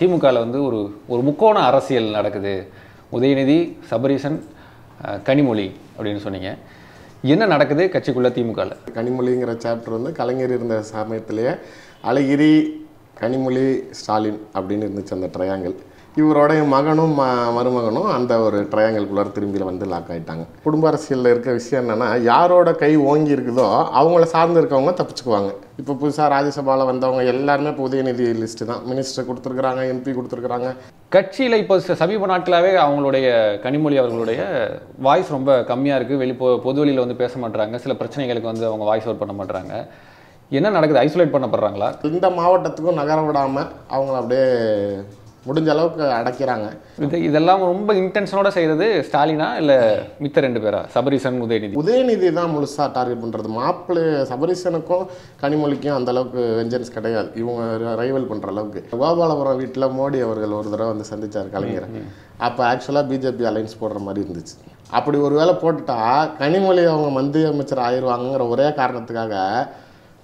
திமுகவில் வந்து ஒரு ஒரு முக்கோண அரசியல் நடக்குது உதயநிதி சபரீசன் கனிமொழி அப்படின்னு சொன்னீங்க என்ன நடக்குது கட்சிக்குள்ளே திமுகவில் கனிமொழிங்கிற சாப்டர் வந்து கலைஞர் இருந்த சமயத்திலேயே அழகிரி கனிமொழி ஸ்டாலின் அப்படின்னு இருந்துச்சு அந்த ட்ரையாங்கல் இவருடைய மகனும் ம மருமகனும் அந்த ஒரு ட்ரையாங்கல்குள்ளார திரும்பியில் வந்து லாக் ஆகிட்டாங்க குடும்ப அரசியலில் இருக்கிற விஷயம் என்னென்னா யாரோட கை ஓங்கி இருக்குதோ அவங்கள சார்ந்து இருக்கவங்க தப்பிச்சுக்குவாங்க இப்போ புதுசாக ராஜ்யசபாவில் வந்தவங்க எல்லாருமே புதிய நிதி லிஸ்ட்டு தான் மினிஸ்டர் கொடுத்துருக்குறாங்க எம்பி கொடுத்துருக்குறாங்க கட்சியில் இப்போ சமீப நாட்களாகவே அவங்களுடைய கனிமொழி அவர்களுடைய வாய்ஸ் ரொம்ப கம்மியாக இருக்குது வெளி பொ பொதுவெளியில் வந்து பேச மாட்டுறாங்க சில பிரச்சனைகளுக்கு வந்து அவங்க வாய்ஸ் அவுட் பண்ண மாட்டுறாங்க என்ன நடக்குது ஐசோலேட் பண்ணப்படுறாங்களா இந்த மாவட்டத்துக்கும் நகர விடாமல் அவங்கள அப்படியே முடிஞ்ச அளவுக்கு அடைக்கிறாங்க இது இதெல்லாம் ரொம்ப இன்டென்ஷனோட செய்கிறது ஸ்டாலினா இல்லை மித்த ரெண்டு பேரா சபரீசன் உதயநிதி உதயநிதி தான் முழுசாக டார்கெட் பண்ணுறது மாப்பிள்ளை சபரீசனுக்கும் கனிமொழிக்கும் அந்த அளவுக்கு வெஞ்சன்ஸ் கிடையாது இவங்க ரைவல் பண்ணுற அளவுக்கு கோபாலபுரம் வீட்டில் மோடி அவர்கள் ஒரு தடவை வந்து சந்தித்தார் கலைஞர் அப்போ ஆக்சுவலாக பிஜேபி அலைன்ஸ் போடுற மாதிரி இருந்துச்சு அப்படி ஒரு வேலை போட்டுட்டா கனிமொழி அவங்க மந்திரி அமைச்சர் ஆயிடுவாங்கிற ஒரே காரணத்துக்காக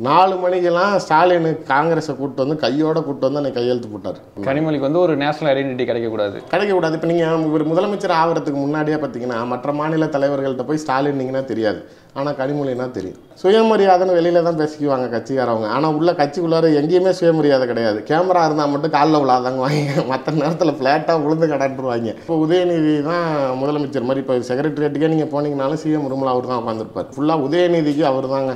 நாலு மணிக்கெல்லாம் ஸ்டாலின் காங்கிரஸை கூப்பிட்டு வந்து கையோட கூப்பிட்டு வந்து அன்னை கையெழுத்து போட்டார் கனிமொழிக்கு வந்து ஒரு நேஷனல் ஐடென்டிட்டி கிடைக்கக்கூடாது கிடைக்கக்கூடாது இப்போ நீங்கள் இவர் முதலமைச்சர் ஆகிறதுக்கு முன்னாடியே பார்த்தீங்கன்னா மற்ற மாநில தலைவர்கள்ட்ட போய் ஸ்டாலின் தெரியாது ஆனால் கனிமொழினா தெரியும் சுயமரியாதைன்னு வெளியில தான் பேசிக்குவாங்க கட்சிக்காரவங்க ஆனால் உள்ள கட்சிக்குள்ளார எங்கேயுமே சுயமரியாதை கிடையாது கேமரா இருந்தால் மட்டும் காலில் விழாதாங்க வாங்க மற்ற நேரத்தில் ஃப்ளாட்டாக உளுந்து கடன்றுவாங்க இப்போ உதயநிதி தான் முதலமைச்சர் மாதிரி இப்போ செக்ரட்டரியேட்டுக்கே நீங்கள் போனீங்கனாலும் சிஎம் ரூமில் அவர் தான் உட்காந்துருப்பார் ஃபுல்லாக உதயநிதிக்கு அவர் தாங்க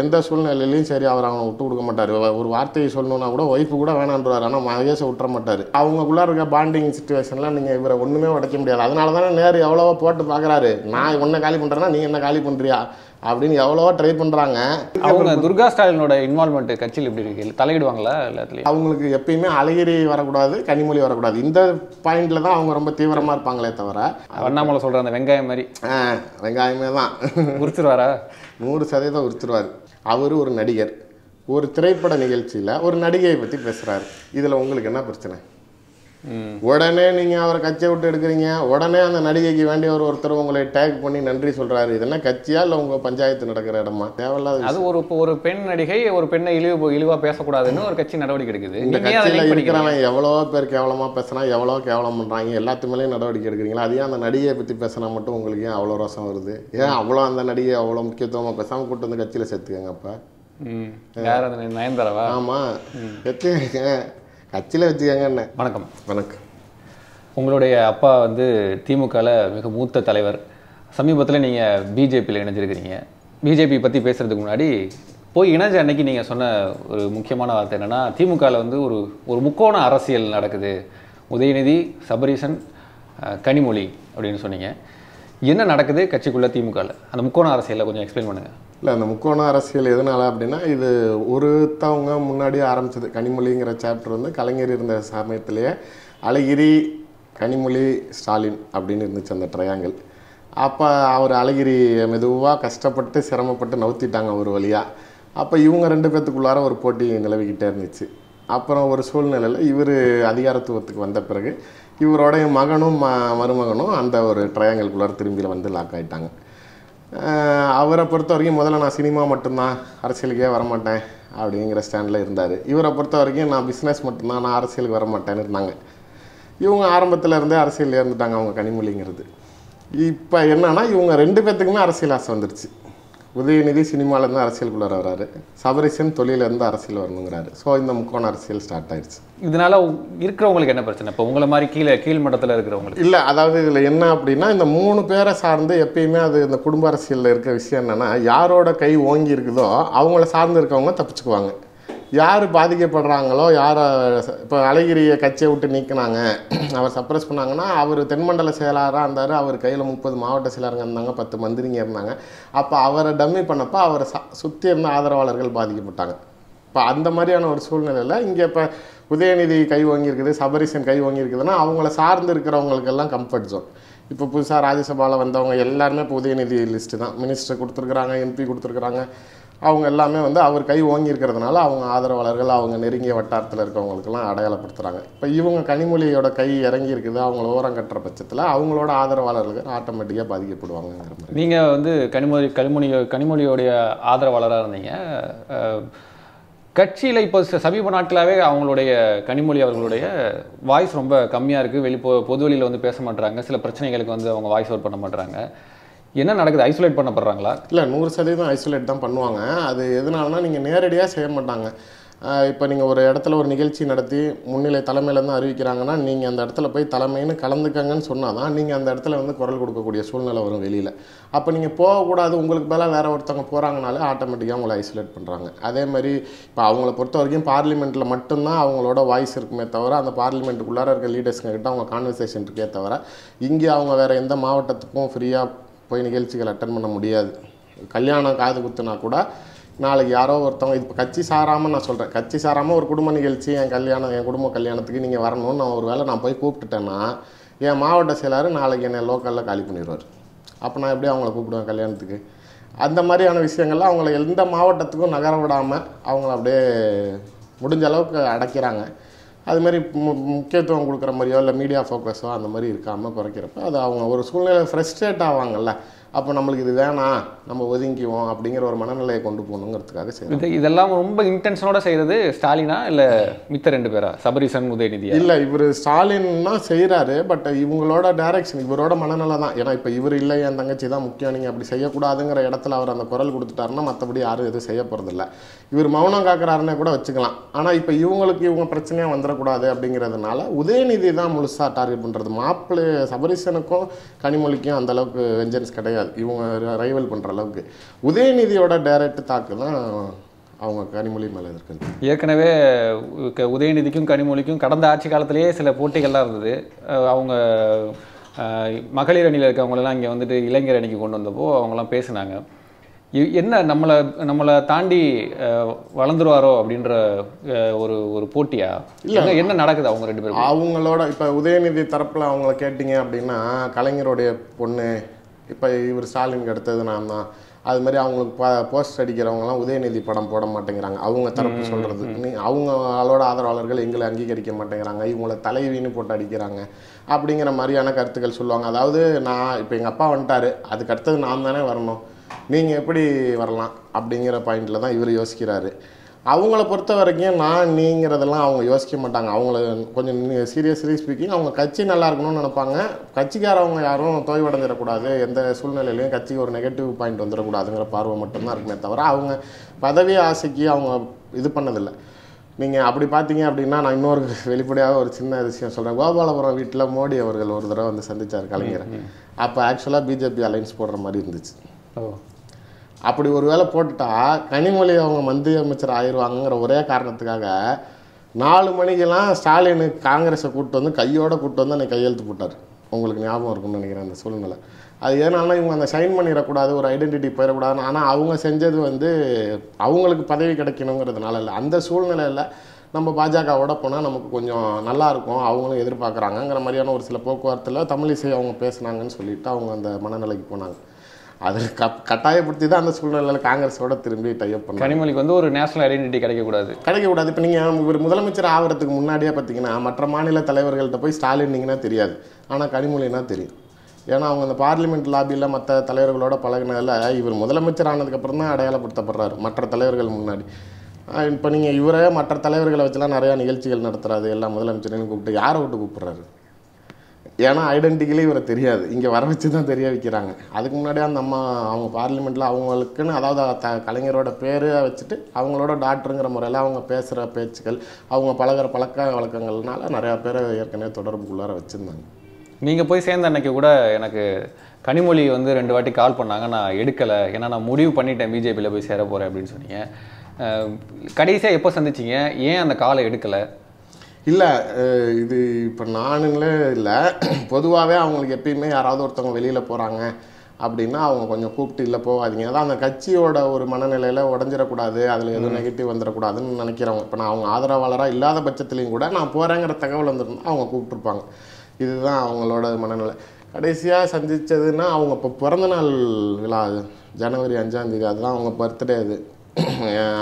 எந்த சூழ்நிலையிலையும் சரி அவர் அவனை விட்டு கொடுக்க மாட்டார் ஒரு வார்த்தையை சொல்லணும்னா கூட ஒய்ஃபு கூட வேணான்றார் ஆனால் மகேஷை விட்டுற மாட்டார் அவங்களுக்குள்ளே இருக்க பாண்டிங் சுச்சுவேஷன்லாம் நீங்கள் இவரை ஒன்றுமே உடைக்க முடியாது அதனால தானே நேர் எவ்வளோவா போட்டு பார்க்குறாரு நான் உன்னை காலி பண்ணுறேன்னா நீ என்ன காலி பண்ணுறியா அப்படின்னு எவ்வளவோ ட்ரை பண்ணுறாங்க அவங்க துர்கா ஸ்டாலினோட இன்வால்மெண்ட் கட்சியில் இப்படி இருக்கு தலையிடுவாங்களா எல்லாத்துலேயும் அவங்களுக்கு எப்பயுமே அழகிரி வரக்கூடாது கனிமொழி வரக்கூடாது இந்த பாயிண்ட்ல தான் அவங்க ரொம்ப தீவிரமாக இருப்பாங்களே தவிர வண்ணாமலை சொல்கிற அந்த வெங்காயம் மாதிரி வெங்காயமே தான் உரிச்சிருவாரா நூறு சதவீதம் உரிச்சிருவார் அவரு ஒரு நடிகர் ஒரு திரைப்பட நிகழ்ச்சியில் ஒரு நடிகையை பற்றி பேசுகிறாரு இதில் உங்களுக்கு என்ன பிரச்சனை உடனே நீங்கள் அவரை கட்சியை விட்டு எடுக்கிறீங்க உடனே அந்த நடிகைக்கு வேண்டிய ஒரு ஒருத்தர் உங்களை டேக் பண்ணி நன்றி சொல்கிறாரு இதெல்லாம் கட்சியா இல்லை உங்கள் பஞ்சாயத்து நடக்கிற இடமா தேவையில்லாத அது ஒரு இப்போ ஒரு பெண் நடிகை ஒரு பெண்ணை இழிவு இழிவாக பேசக்கூடாதுன்னு ஒரு கட்சி நடவடிக்கை எடுக்குது இந்த கட்சியில் இருக்கிறவன் எவ்வளோ பேர் கேவலமாக பேசுனா எவ்வளோ கேவலம் பண்ணுறாங்க எல்லாத்துமேலேயும் நடவடிக்கை எடுக்கிறீங்களா அதையும் அந்த நடிகையை பற்றி பேசினா மட்டும் உங்களுக்கு ஏன் அவ்வளோ ரசம் வருது ஏன் அவ்வளோ அந்த நடிகை அவ்வளோ முக்கியத்துவமாக பேசாமல் கூட்டு வந்து கட்சியில் சேர்த்துக்கங்க அப்போ நயன்தாராவா ஆமாம் எத்தனை கட்சியில் என்ன வணக்கம் வணக்கம் உங்களுடைய அப்பா வந்து திமுகவில் மிக மூத்த தலைவர் சமீபத்தில் நீங்கள் பிஜேபியில் இணைஞ்சிருக்கிறீங்க பிஜேபி பற்றி பேசுகிறதுக்கு முன்னாடி போய் இணைஞ்ச அன்னைக்கு நீங்கள் சொன்ன ஒரு முக்கியமான வார்த்தை என்னென்னா திமுகவில் வந்து ஒரு ஒரு முக்கோண அரசியல் நடக்குது உதயநிதி சபரீசன் கனிமொழி அப்படின்னு சொன்னீங்க என்ன நடக்குது கட்சிக்குள்ளே திமுகவில் அந்த முக்கோண அரசியலில் கொஞ்சம் எக்ஸ்பிளைன் பண்ணுங்கள் இல்லை அந்த முக்கோண அரசியல் எதனால அப்படின்னா இது ஒருத்தவங்க முன்னாடி ஆரம்பித்தது கனிமொழிங்கிற சாப்டர் வந்து கலைஞர் இருந்த சமயத்திலேயே அழகிரி கனிமொழி ஸ்டாலின் அப்படின்னு இருந்துச்சு அந்த ட்ரையாங்கிள் அப்போ அவர் அழகிரி மெதுவாக கஷ்டப்பட்டு சிரமப்பட்டு நவுத்திட்டாங்க ஒரு வழியாக அப்போ இவங்க ரெண்டு பேர்த்துக்குள்ளார ஒரு போட்டி நிலவிக்கிட்டே இருந்துச்சு அப்புறம் ஒரு சூழ்நிலையில் இவர் அதிகாரத்துவத்துக்கு வந்த பிறகு இவரோடைய மகனும் ம மருமகனும் அந்த ஒரு ட்ரையாங்கிள்குள்ளார திரும்பியில் வந்து லாக் ஆகிட்டாங்க அவரை பொறுத்த வரைக்கும் முதல்ல நான் சினிமா மட்டும்தான் அரசியலுக்கே வரமாட்டேன் அப்படிங்கிற ஸ்டாண்டில் இருந்தார் இவரை பொறுத்த வரைக்கும் நான் பிஸ்னஸ் மட்டும்தான் நான் அரசியலுக்கு வரமாட்டேன்னு இருந்தாங்க இவங்க ஆரம்பத்தில் இருந்தே அரசியல் இருந்துட்டாங்க அவங்க கனிமொழிங்கிறது இப்போ என்னென்னா இவங்க ரெண்டு பேர்த்துக்குமே அரசியல் ஆசை வந்துருச்சு உதயநிதி சினிமாவிலேருந்து அரசியலுக்குள்ளார வர்றாரு சபரிசன் தொழிலேருந்து அரசியல் வரணுங்கிறாரு ஸோ இந்த முக்கோண அரசியல் ஸ்டார்ட் ஆயிடுச்சு இதனால இருக்கிறவங்களுக்கு என்ன பிரச்சனை இப்போ உங்களை மாதிரி கீழே கீழ் மட்டத்தில் இருக்கிறவங்க இல்லை அதாவது இதில் என்ன அப்படின்னா இந்த மூணு பேரை சார்ந்து எப்பயுமே அது இந்த குடும்ப அரசியலில் இருக்கிற விஷயம் என்னென்னா யாரோட கை ஓங்கி இருக்குதோ அவங்கள சார்ந்து இருக்கவங்க தப்பிச்சுக்குவாங்க யார் பாதிக்கப்படுறாங்களோ யாரை இப்போ அழகிரியை கட்சியை விட்டு நீக்கினாங்க அவர் சப்ரஸ் பண்ணாங்கன்னா அவர் தென்மண்டல செயலாளராக இருந்தார் அவர் கையில் முப்பது மாவட்ட செயலாளர்கள் இருந்தாங்க பத்து மந்திரிங்க இருந்தாங்க அப்போ அவரை டம்மி பண்ணப்போ அவரை சுற்றி இருந்த ஆதரவாளர்கள் பாதிக்கப்பட்டாங்க இப்போ அந்த மாதிரியான ஒரு சூழ்நிலையில் இங்கே இப்போ உதயநிதி கை வாங்கியிருக்குது சபரிசன் கை வாங்கியிருக்குதுன்னா அவங்கள சார்ந்து இருக்கிறவங்களுக்கெல்லாம் கம்ஃபர்ட் ஜோன் இப்போ புதுசாக ராஜ்யசபாவில் வந்தவங்க எல்லாருமே இப்போ உதயநிதி லிஸ்ட்டு தான் மினிஸ்டர் கொடுத்துருக்குறாங்க எம்பி கொடுத்துருக்குறாங்க அவங்க எல்லாமே வந்து அவர் கை ஓங்கி இருக்கிறதுனால அவங்க ஆதரவாளர்கள் அவங்க நெருங்கிய வட்டாரத்தில் இருக்கிறவங்களுக்குலாம் அடையாளப்படுத்துகிறாங்க இப்போ இவங்க கனிமொழியோட கை இறங்கி இருக்குது அவங்கள ஓரம் கட்டுற பட்சத்தில் அவங்களோட ஆதரவாளர்கள் ஆட்டோமேட்டிக்காக பாதிக்கப்படுவாங்கங்கிற மாதிரி நீங்கள் வந்து கனிமொழி கனிமொழி கனிமொழியோடைய ஆதரவாளராக இருந்தீங்க கட்சியில் இப்போ சமீப நாட்களாகவே அவங்களுடைய கனிமொழி அவர்களுடைய வாய்ஸ் ரொம்ப கம்மியாக இருக்குது வெளி பொது வந்து பேச மாட்டுறாங்க சில பிரச்சனைகளுக்கு வந்து அவங்க வாய்ஸ் அவுட் பண்ண மாட்டுறாங்க என்ன நடக்குது ஐசோலேட் பண்ணப்படுறாங்களா இல்லை நூறு சதவீதம் ஐசோலேட் தான் பண்ணுவாங்க அது எதனாலனா நீங்கள் நேரடியாக செய்ய மாட்டாங்க இப்போ நீங்கள் ஒரு இடத்துல ஒரு நிகழ்ச்சி நடத்தி முன்னிலை தலைமையிலேருந்து அறிவிக்கிறாங்கன்னா நீங்கள் அந்த இடத்துல போய் தலைமைன்னு கலந்துக்கங்கன்னு சொன்னால் தான் நீங்கள் அந்த இடத்துல வந்து குரல் கொடுக்கக்கூடிய சூழ்நிலை வரும் வெளியில் அப்போ நீங்கள் போகக்கூடாது உங்களுக்கு மேலே வேறு ஒருத்தவங்க போகிறாங்கனாலே ஆட்டோமேட்டிக்காக உங்களை ஐசோலேட் பண்ணுறாங்க அதே மாதிரி இப்போ அவங்கள பொறுத்த வரைக்கும் பார்லிமெண்ட்டில் மட்டும்தான் அவங்களோட வாய்ஸ் இருக்குமே தவிர அந்த பார்லிமெண்ட்டுக்குள்ளார இருக்க லீடர்ஸ்கிட்ட அவங்க கான்வர்சேஷன் இருக்கே தவிர இங்கே அவங்க வேறு எந்த மாவட்டத்துக்கும் ஃப்ரீயாக போய் நிகழ்ச்சிகள் அட்டன் பண்ண முடியாது கல்யாணம் காது குத்துனா கூட நாளைக்கு யாரோ ஒருத்தவங்க இப்போ கட்சி சாராமல் நான் சொல்கிறேன் கட்சி சாராமல் ஒரு குடும்ப நிகழ்ச்சி என் கல்யாணம் என் குடும்ப கல்யாணத்துக்கு நீங்கள் வரணும்னு நான் ஒரு வேளை நான் போய் கூப்பிட்டுட்டேன்னா என் மாவட்ட செயலாளர் நாளைக்கு என்னை லோக்கலில் காலி பண்ணிடுவார் அப்போ நான் எப்படி அவங்கள கூப்பிடுவேன் கல்யாணத்துக்கு அந்த மாதிரியான விஷயங்கள்லாம் அவங்கள எந்த மாவட்டத்துக்கும் நகர விடாமல் அவங்கள அப்படியே முடிஞ்ச அளவுக்கு அடைக்கிறாங்க மாதிரி மு முக்கியத்துவம் கொடுக்குற மாதிரியோ இல்லை மீடியா ஃபோக்கஸோ அந்த மாதிரி இருக்காமல் குறைக்கிறப்ப அது அவங்க ஒரு சூழ்நிலை ஃப்ரெஸ்ட்ரேட் ஆவாங்கல்ல அப்போ நம்மளுக்கு இது வேணாம் நம்ம ஒதுங்கிக்குவோம் அப்படிங்கிற ஒரு மனநிலையை கொண்டு போகணுங்கிறதுக்காக சரி இதெல்லாம் ரொம்ப இன்டென்ஷனோட செய்கிறது ஸ்டாலினா இல்லை மித்த ரெண்டு பேரா சபரிசன் உதயநிதி இல்லை இவர் ஸ்டாலின்னா செய்கிறாரு பட் இவங்களோட டைரக்ஷன் இவரோட மனநிலை தான் ஏன்னா இப்போ இவர் இல்லை என் தங்கச்சி தான் முக்கியம் நீங்கள் அப்படி செய்யக்கூடாதுங்கிற இடத்துல அவர் அந்த குரல் கொடுத்துட்டாருன்னா மற்றபடி யாரும் எதுவும் செய்ய போகிறதில்ல இவர் மௌனம் காக்குறாருன்னே கூட வச்சுக்கலாம் ஆனால் இப்போ இவங்களுக்கு இவங்க பிரச்சனையாக வந்துடக்கூடாது அப்படிங்கிறதுனால உதயநிதி தான் முழுசாக டார்கெட் பண்ணுறது மாப்பிள்ளை சபரிசனுக்கும் கனிமொழிக்கும் அந்தளவுக்கு வெஞ்சன்ஸ் கிடையாது ஆள் இவங்க ரைவல் பண்ணுற அளவுக்கு உதயநிதியோட டைரக்ட் தாக்கு தான் அவங்க கனிமொழி மேலே இருக்கு ஏற்கனவே உதயநிதிக்கும் கனிமொழிக்கும் கடந்த ஆட்சி காலத்திலேயே சில போட்டிகள்லாம் இருந்தது அவங்க மகளிர் அணியில் இருக்கவங்களெல்லாம் இங்கே வந்துட்டு இளைஞர் அணிக்கு கொண்டு வந்தப்போ அவங்களாம் பேசினாங்க என்ன நம்மளை நம்மளை தாண்டி வளர்ந்துருவாரோ அப்படின்ற ஒரு ஒரு போட்டியா இல்லை என்ன நடக்குது அவங்க ரெண்டு பேரும் அவங்களோட இப்போ உதயநிதி தரப்பில் அவங்கள கேட்டிங்க அப்படின்னா கலைஞருடைய பொண்ணு இப்போ இவர் ஸ்டாலின் எடுத்தது நான் தான் அது மாதிரி அவங்களுக்கு ப போஸ்ட் அடிக்கிறவங்கலாம் உதயநிதி படம் போட மாட்டேங்கிறாங்க அவங்க தரப்பு சொல்கிறது அவங்க அவளோட ஆதரவாளர்கள் எங்களை அங்கீகரிக்க மாட்டேங்கிறாங்க இவங்கள தலைவின்னு போட்டு அடிக்கிறாங்க அப்படிங்கிற மாதிரியான கருத்துக்கள் சொல்லுவாங்க அதாவது நான் இப்போ எங்கள் அப்பா வந்துட்டார் அதுக்கு அடுத்தது நான் தானே வரணும் நீங்கள் எப்படி வரலாம் அப்படிங்கிற பாயிண்டில் தான் இவர் யோசிக்கிறாரு அவங்கள பொறுத்த வரைக்கும் நான் நீங்கிறதெல்லாம் அவங்க யோசிக்க மாட்டாங்க அவங்கள கொஞ்சம் சீரியஸ்லி ஸ்பீக்கிங் அவங்க கட்சி நல்லா இருக்கணும்னு நினைப்பாங்க கட்சிக்காரவங்க யாரும் தோய்வடைஞ்சிடக்கூடாது எந்த சூழ்நிலையிலையும் கட்சிக்கு ஒரு நெகட்டிவ் பாயிண்ட் வந்துடக்கூடாதுங்கிற பார்வை மட்டும்தான் இருக்குமே தவிர அவங்க பதவி ஆசைக்கு அவங்க இது பண்ணதில்லை நீங்கள் அப்படி பார்த்தீங்க அப்படின்னா நான் இன்னொரு வெளிப்படையாக ஒரு சின்ன விஷயம் சொல்கிறேன் கோபாலபுரம் வீட்டில் மோடி அவர்கள் ஒரு தடவை வந்து சந்தித்தார் கலைஞர் அப்போ ஆக்சுவலாக பிஜேபி அலைன்ஸ் போடுற மாதிரி இருந்துச்சு ஓ அப்படி ஒரு வேளை போட்டுட்டா கனிமொழி அவங்க மந்திரி அமைச்சர் ஆயிடுவாங்கங்கிற ஒரே காரணத்துக்காக நாலு மணிக்கெல்லாம் ஸ்டாலின் காங்கிரஸை கூப்பிட்டு வந்து கையோட கூப்பிட்டு வந்து அன்றைக்கி கையெழுத்து போட்டார் உங்களுக்கு ஞாபகம் இருக்கும்னு நினைக்கிறேன் அந்த சூழ்நிலை அது ஏன்னா இவங்க அந்த சைன் பண்ணிடக்கூடாது ஒரு ஐடென்டிட்டி போயிடக்கூடாதுன்னு ஆனால் அவங்க செஞ்சது வந்து அவங்களுக்கு பதவி கிடைக்கணுங்கிறதுனால இல்லை அந்த சூழ்நிலையில் நம்ம பாஜகவோட போனால் நமக்கு கொஞ்சம் நல்லாயிருக்கும் அவங்களும் எதிர்பார்க்குறாங்கங்கிற மாதிரியான ஒரு சில போக்குவரத்தில் தமிழிசை அவங்க பேசுனாங்கன்னு சொல்லிவிட்டு அவங்க அந்த மனநிலைக்கு போனாங்க அதை கப் கட்டாயப்படுத்தி தான் அந்த சூழ்நிலையில் காங்கிரஸோட திரும்பி டைப் பண்ண கனிமொழிக்கு வந்து ஒரு நேஷனல் ஐடென்டிட்டி கிடைக்கக்கூடாது கிடைக்கக்கூடாது இப்போ நீங்கள் இவர் முதலமைச்சர் ஆகிறதுக்கு முன்னாடியே பார்த்தீங்கன்னா மற்ற மாநில தலைவர்கள்ட்ட போய் ஸ்டாலினிங்கன்னா தெரியாது ஆனால் கனிமொழினா தெரியும் ஏன்னா அவங்க அந்த பார்லிமெண்ட் லாபியில் மற்ற தலைவர்களோட பழகினதில் இவர் முதலமைச்சர் ஆனதுக்கப்புறம் தான் அடையாளப்படுத்தப்படுறாரு மற்ற தலைவர்கள் முன்னாடி இப்போ நீங்கள் இவரே மற்ற தலைவர்களை வச்சுலாம் நிறையா நிகழ்ச்சிகள் நடத்துகிறாரு எல்லா முதலமைச்சரையும் கூப்பிட்டு யாரை விட்டு கூப்பிட்றாரு ஏன்னா ஐடென்டிக்கலி இவரை தெரியாது இங்கே வர வச்சு தான் தெரிய வைக்கிறாங்க அதுக்கு முன்னாடியே அந்த அம்மா அவங்க பார்லிமெண்ட்டில் அவங்களுக்குன்னு அதாவது த கலைஞரோட பேரை வச்சுட்டு அவங்களோட டாக்டருங்கிற முறையில் அவங்க பேசுகிற பேச்சுக்கள் அவங்க பழகிற பழக்க வழக்கங்கள்னால நிறையா பேர் ஏற்கனவே தொடர்புக்குள்ளார வச்சுருந்தாங்க நீங்கள் போய் சேர்ந்த அன்றைக்கி கூட எனக்கு கனிமொழி வந்து ரெண்டு வாட்டி கால் பண்ணாங்க நான் எடுக்கலை ஏன்னா நான் முடிவு பண்ணிட்டேன் பிஜேபியில் போய் சேர போகிறேன் அப்படின்னு சொன்னீங்க கடைசியாக எப்போ சந்திச்சிங்க ஏன் அந்த காலை எடுக்கலை இல்லை இது இப்போ நானுங்களே இல்லை பொதுவாகவே அவங்களுக்கு எப்பயுமே யாராவது ஒருத்தவங்க வெளியில் போகிறாங்க அப்படின்னா அவங்க கொஞ்சம் கூப்பிட்டு இல்லை போகாதீங்க அதான் அந்த கட்சியோட ஒரு மனநிலையில் உடஞ்சிடக்கூடாது அதில் எதுவும் நெகட்டிவ் வந்துடக்கூடாதுன்னு நினைக்கிறவங்க இப்போ நான் அவங்க ஆதரவாளராக இல்லாத பட்சத்துலேயும் கூட நான் போகிறேங்கிற தகவல் வந்துருந்தோம்னா அவங்க கூப்பிட்ருப்பாங்க இதுதான் அவங்களோட மனநிலை கடைசியாக சந்தித்ததுன்னா அவங்க இப்போ பிறந்தநாள் விழா ஜனவரி அஞ்சாந்தேதி அதுதான் அவங்க பர்த்டே அது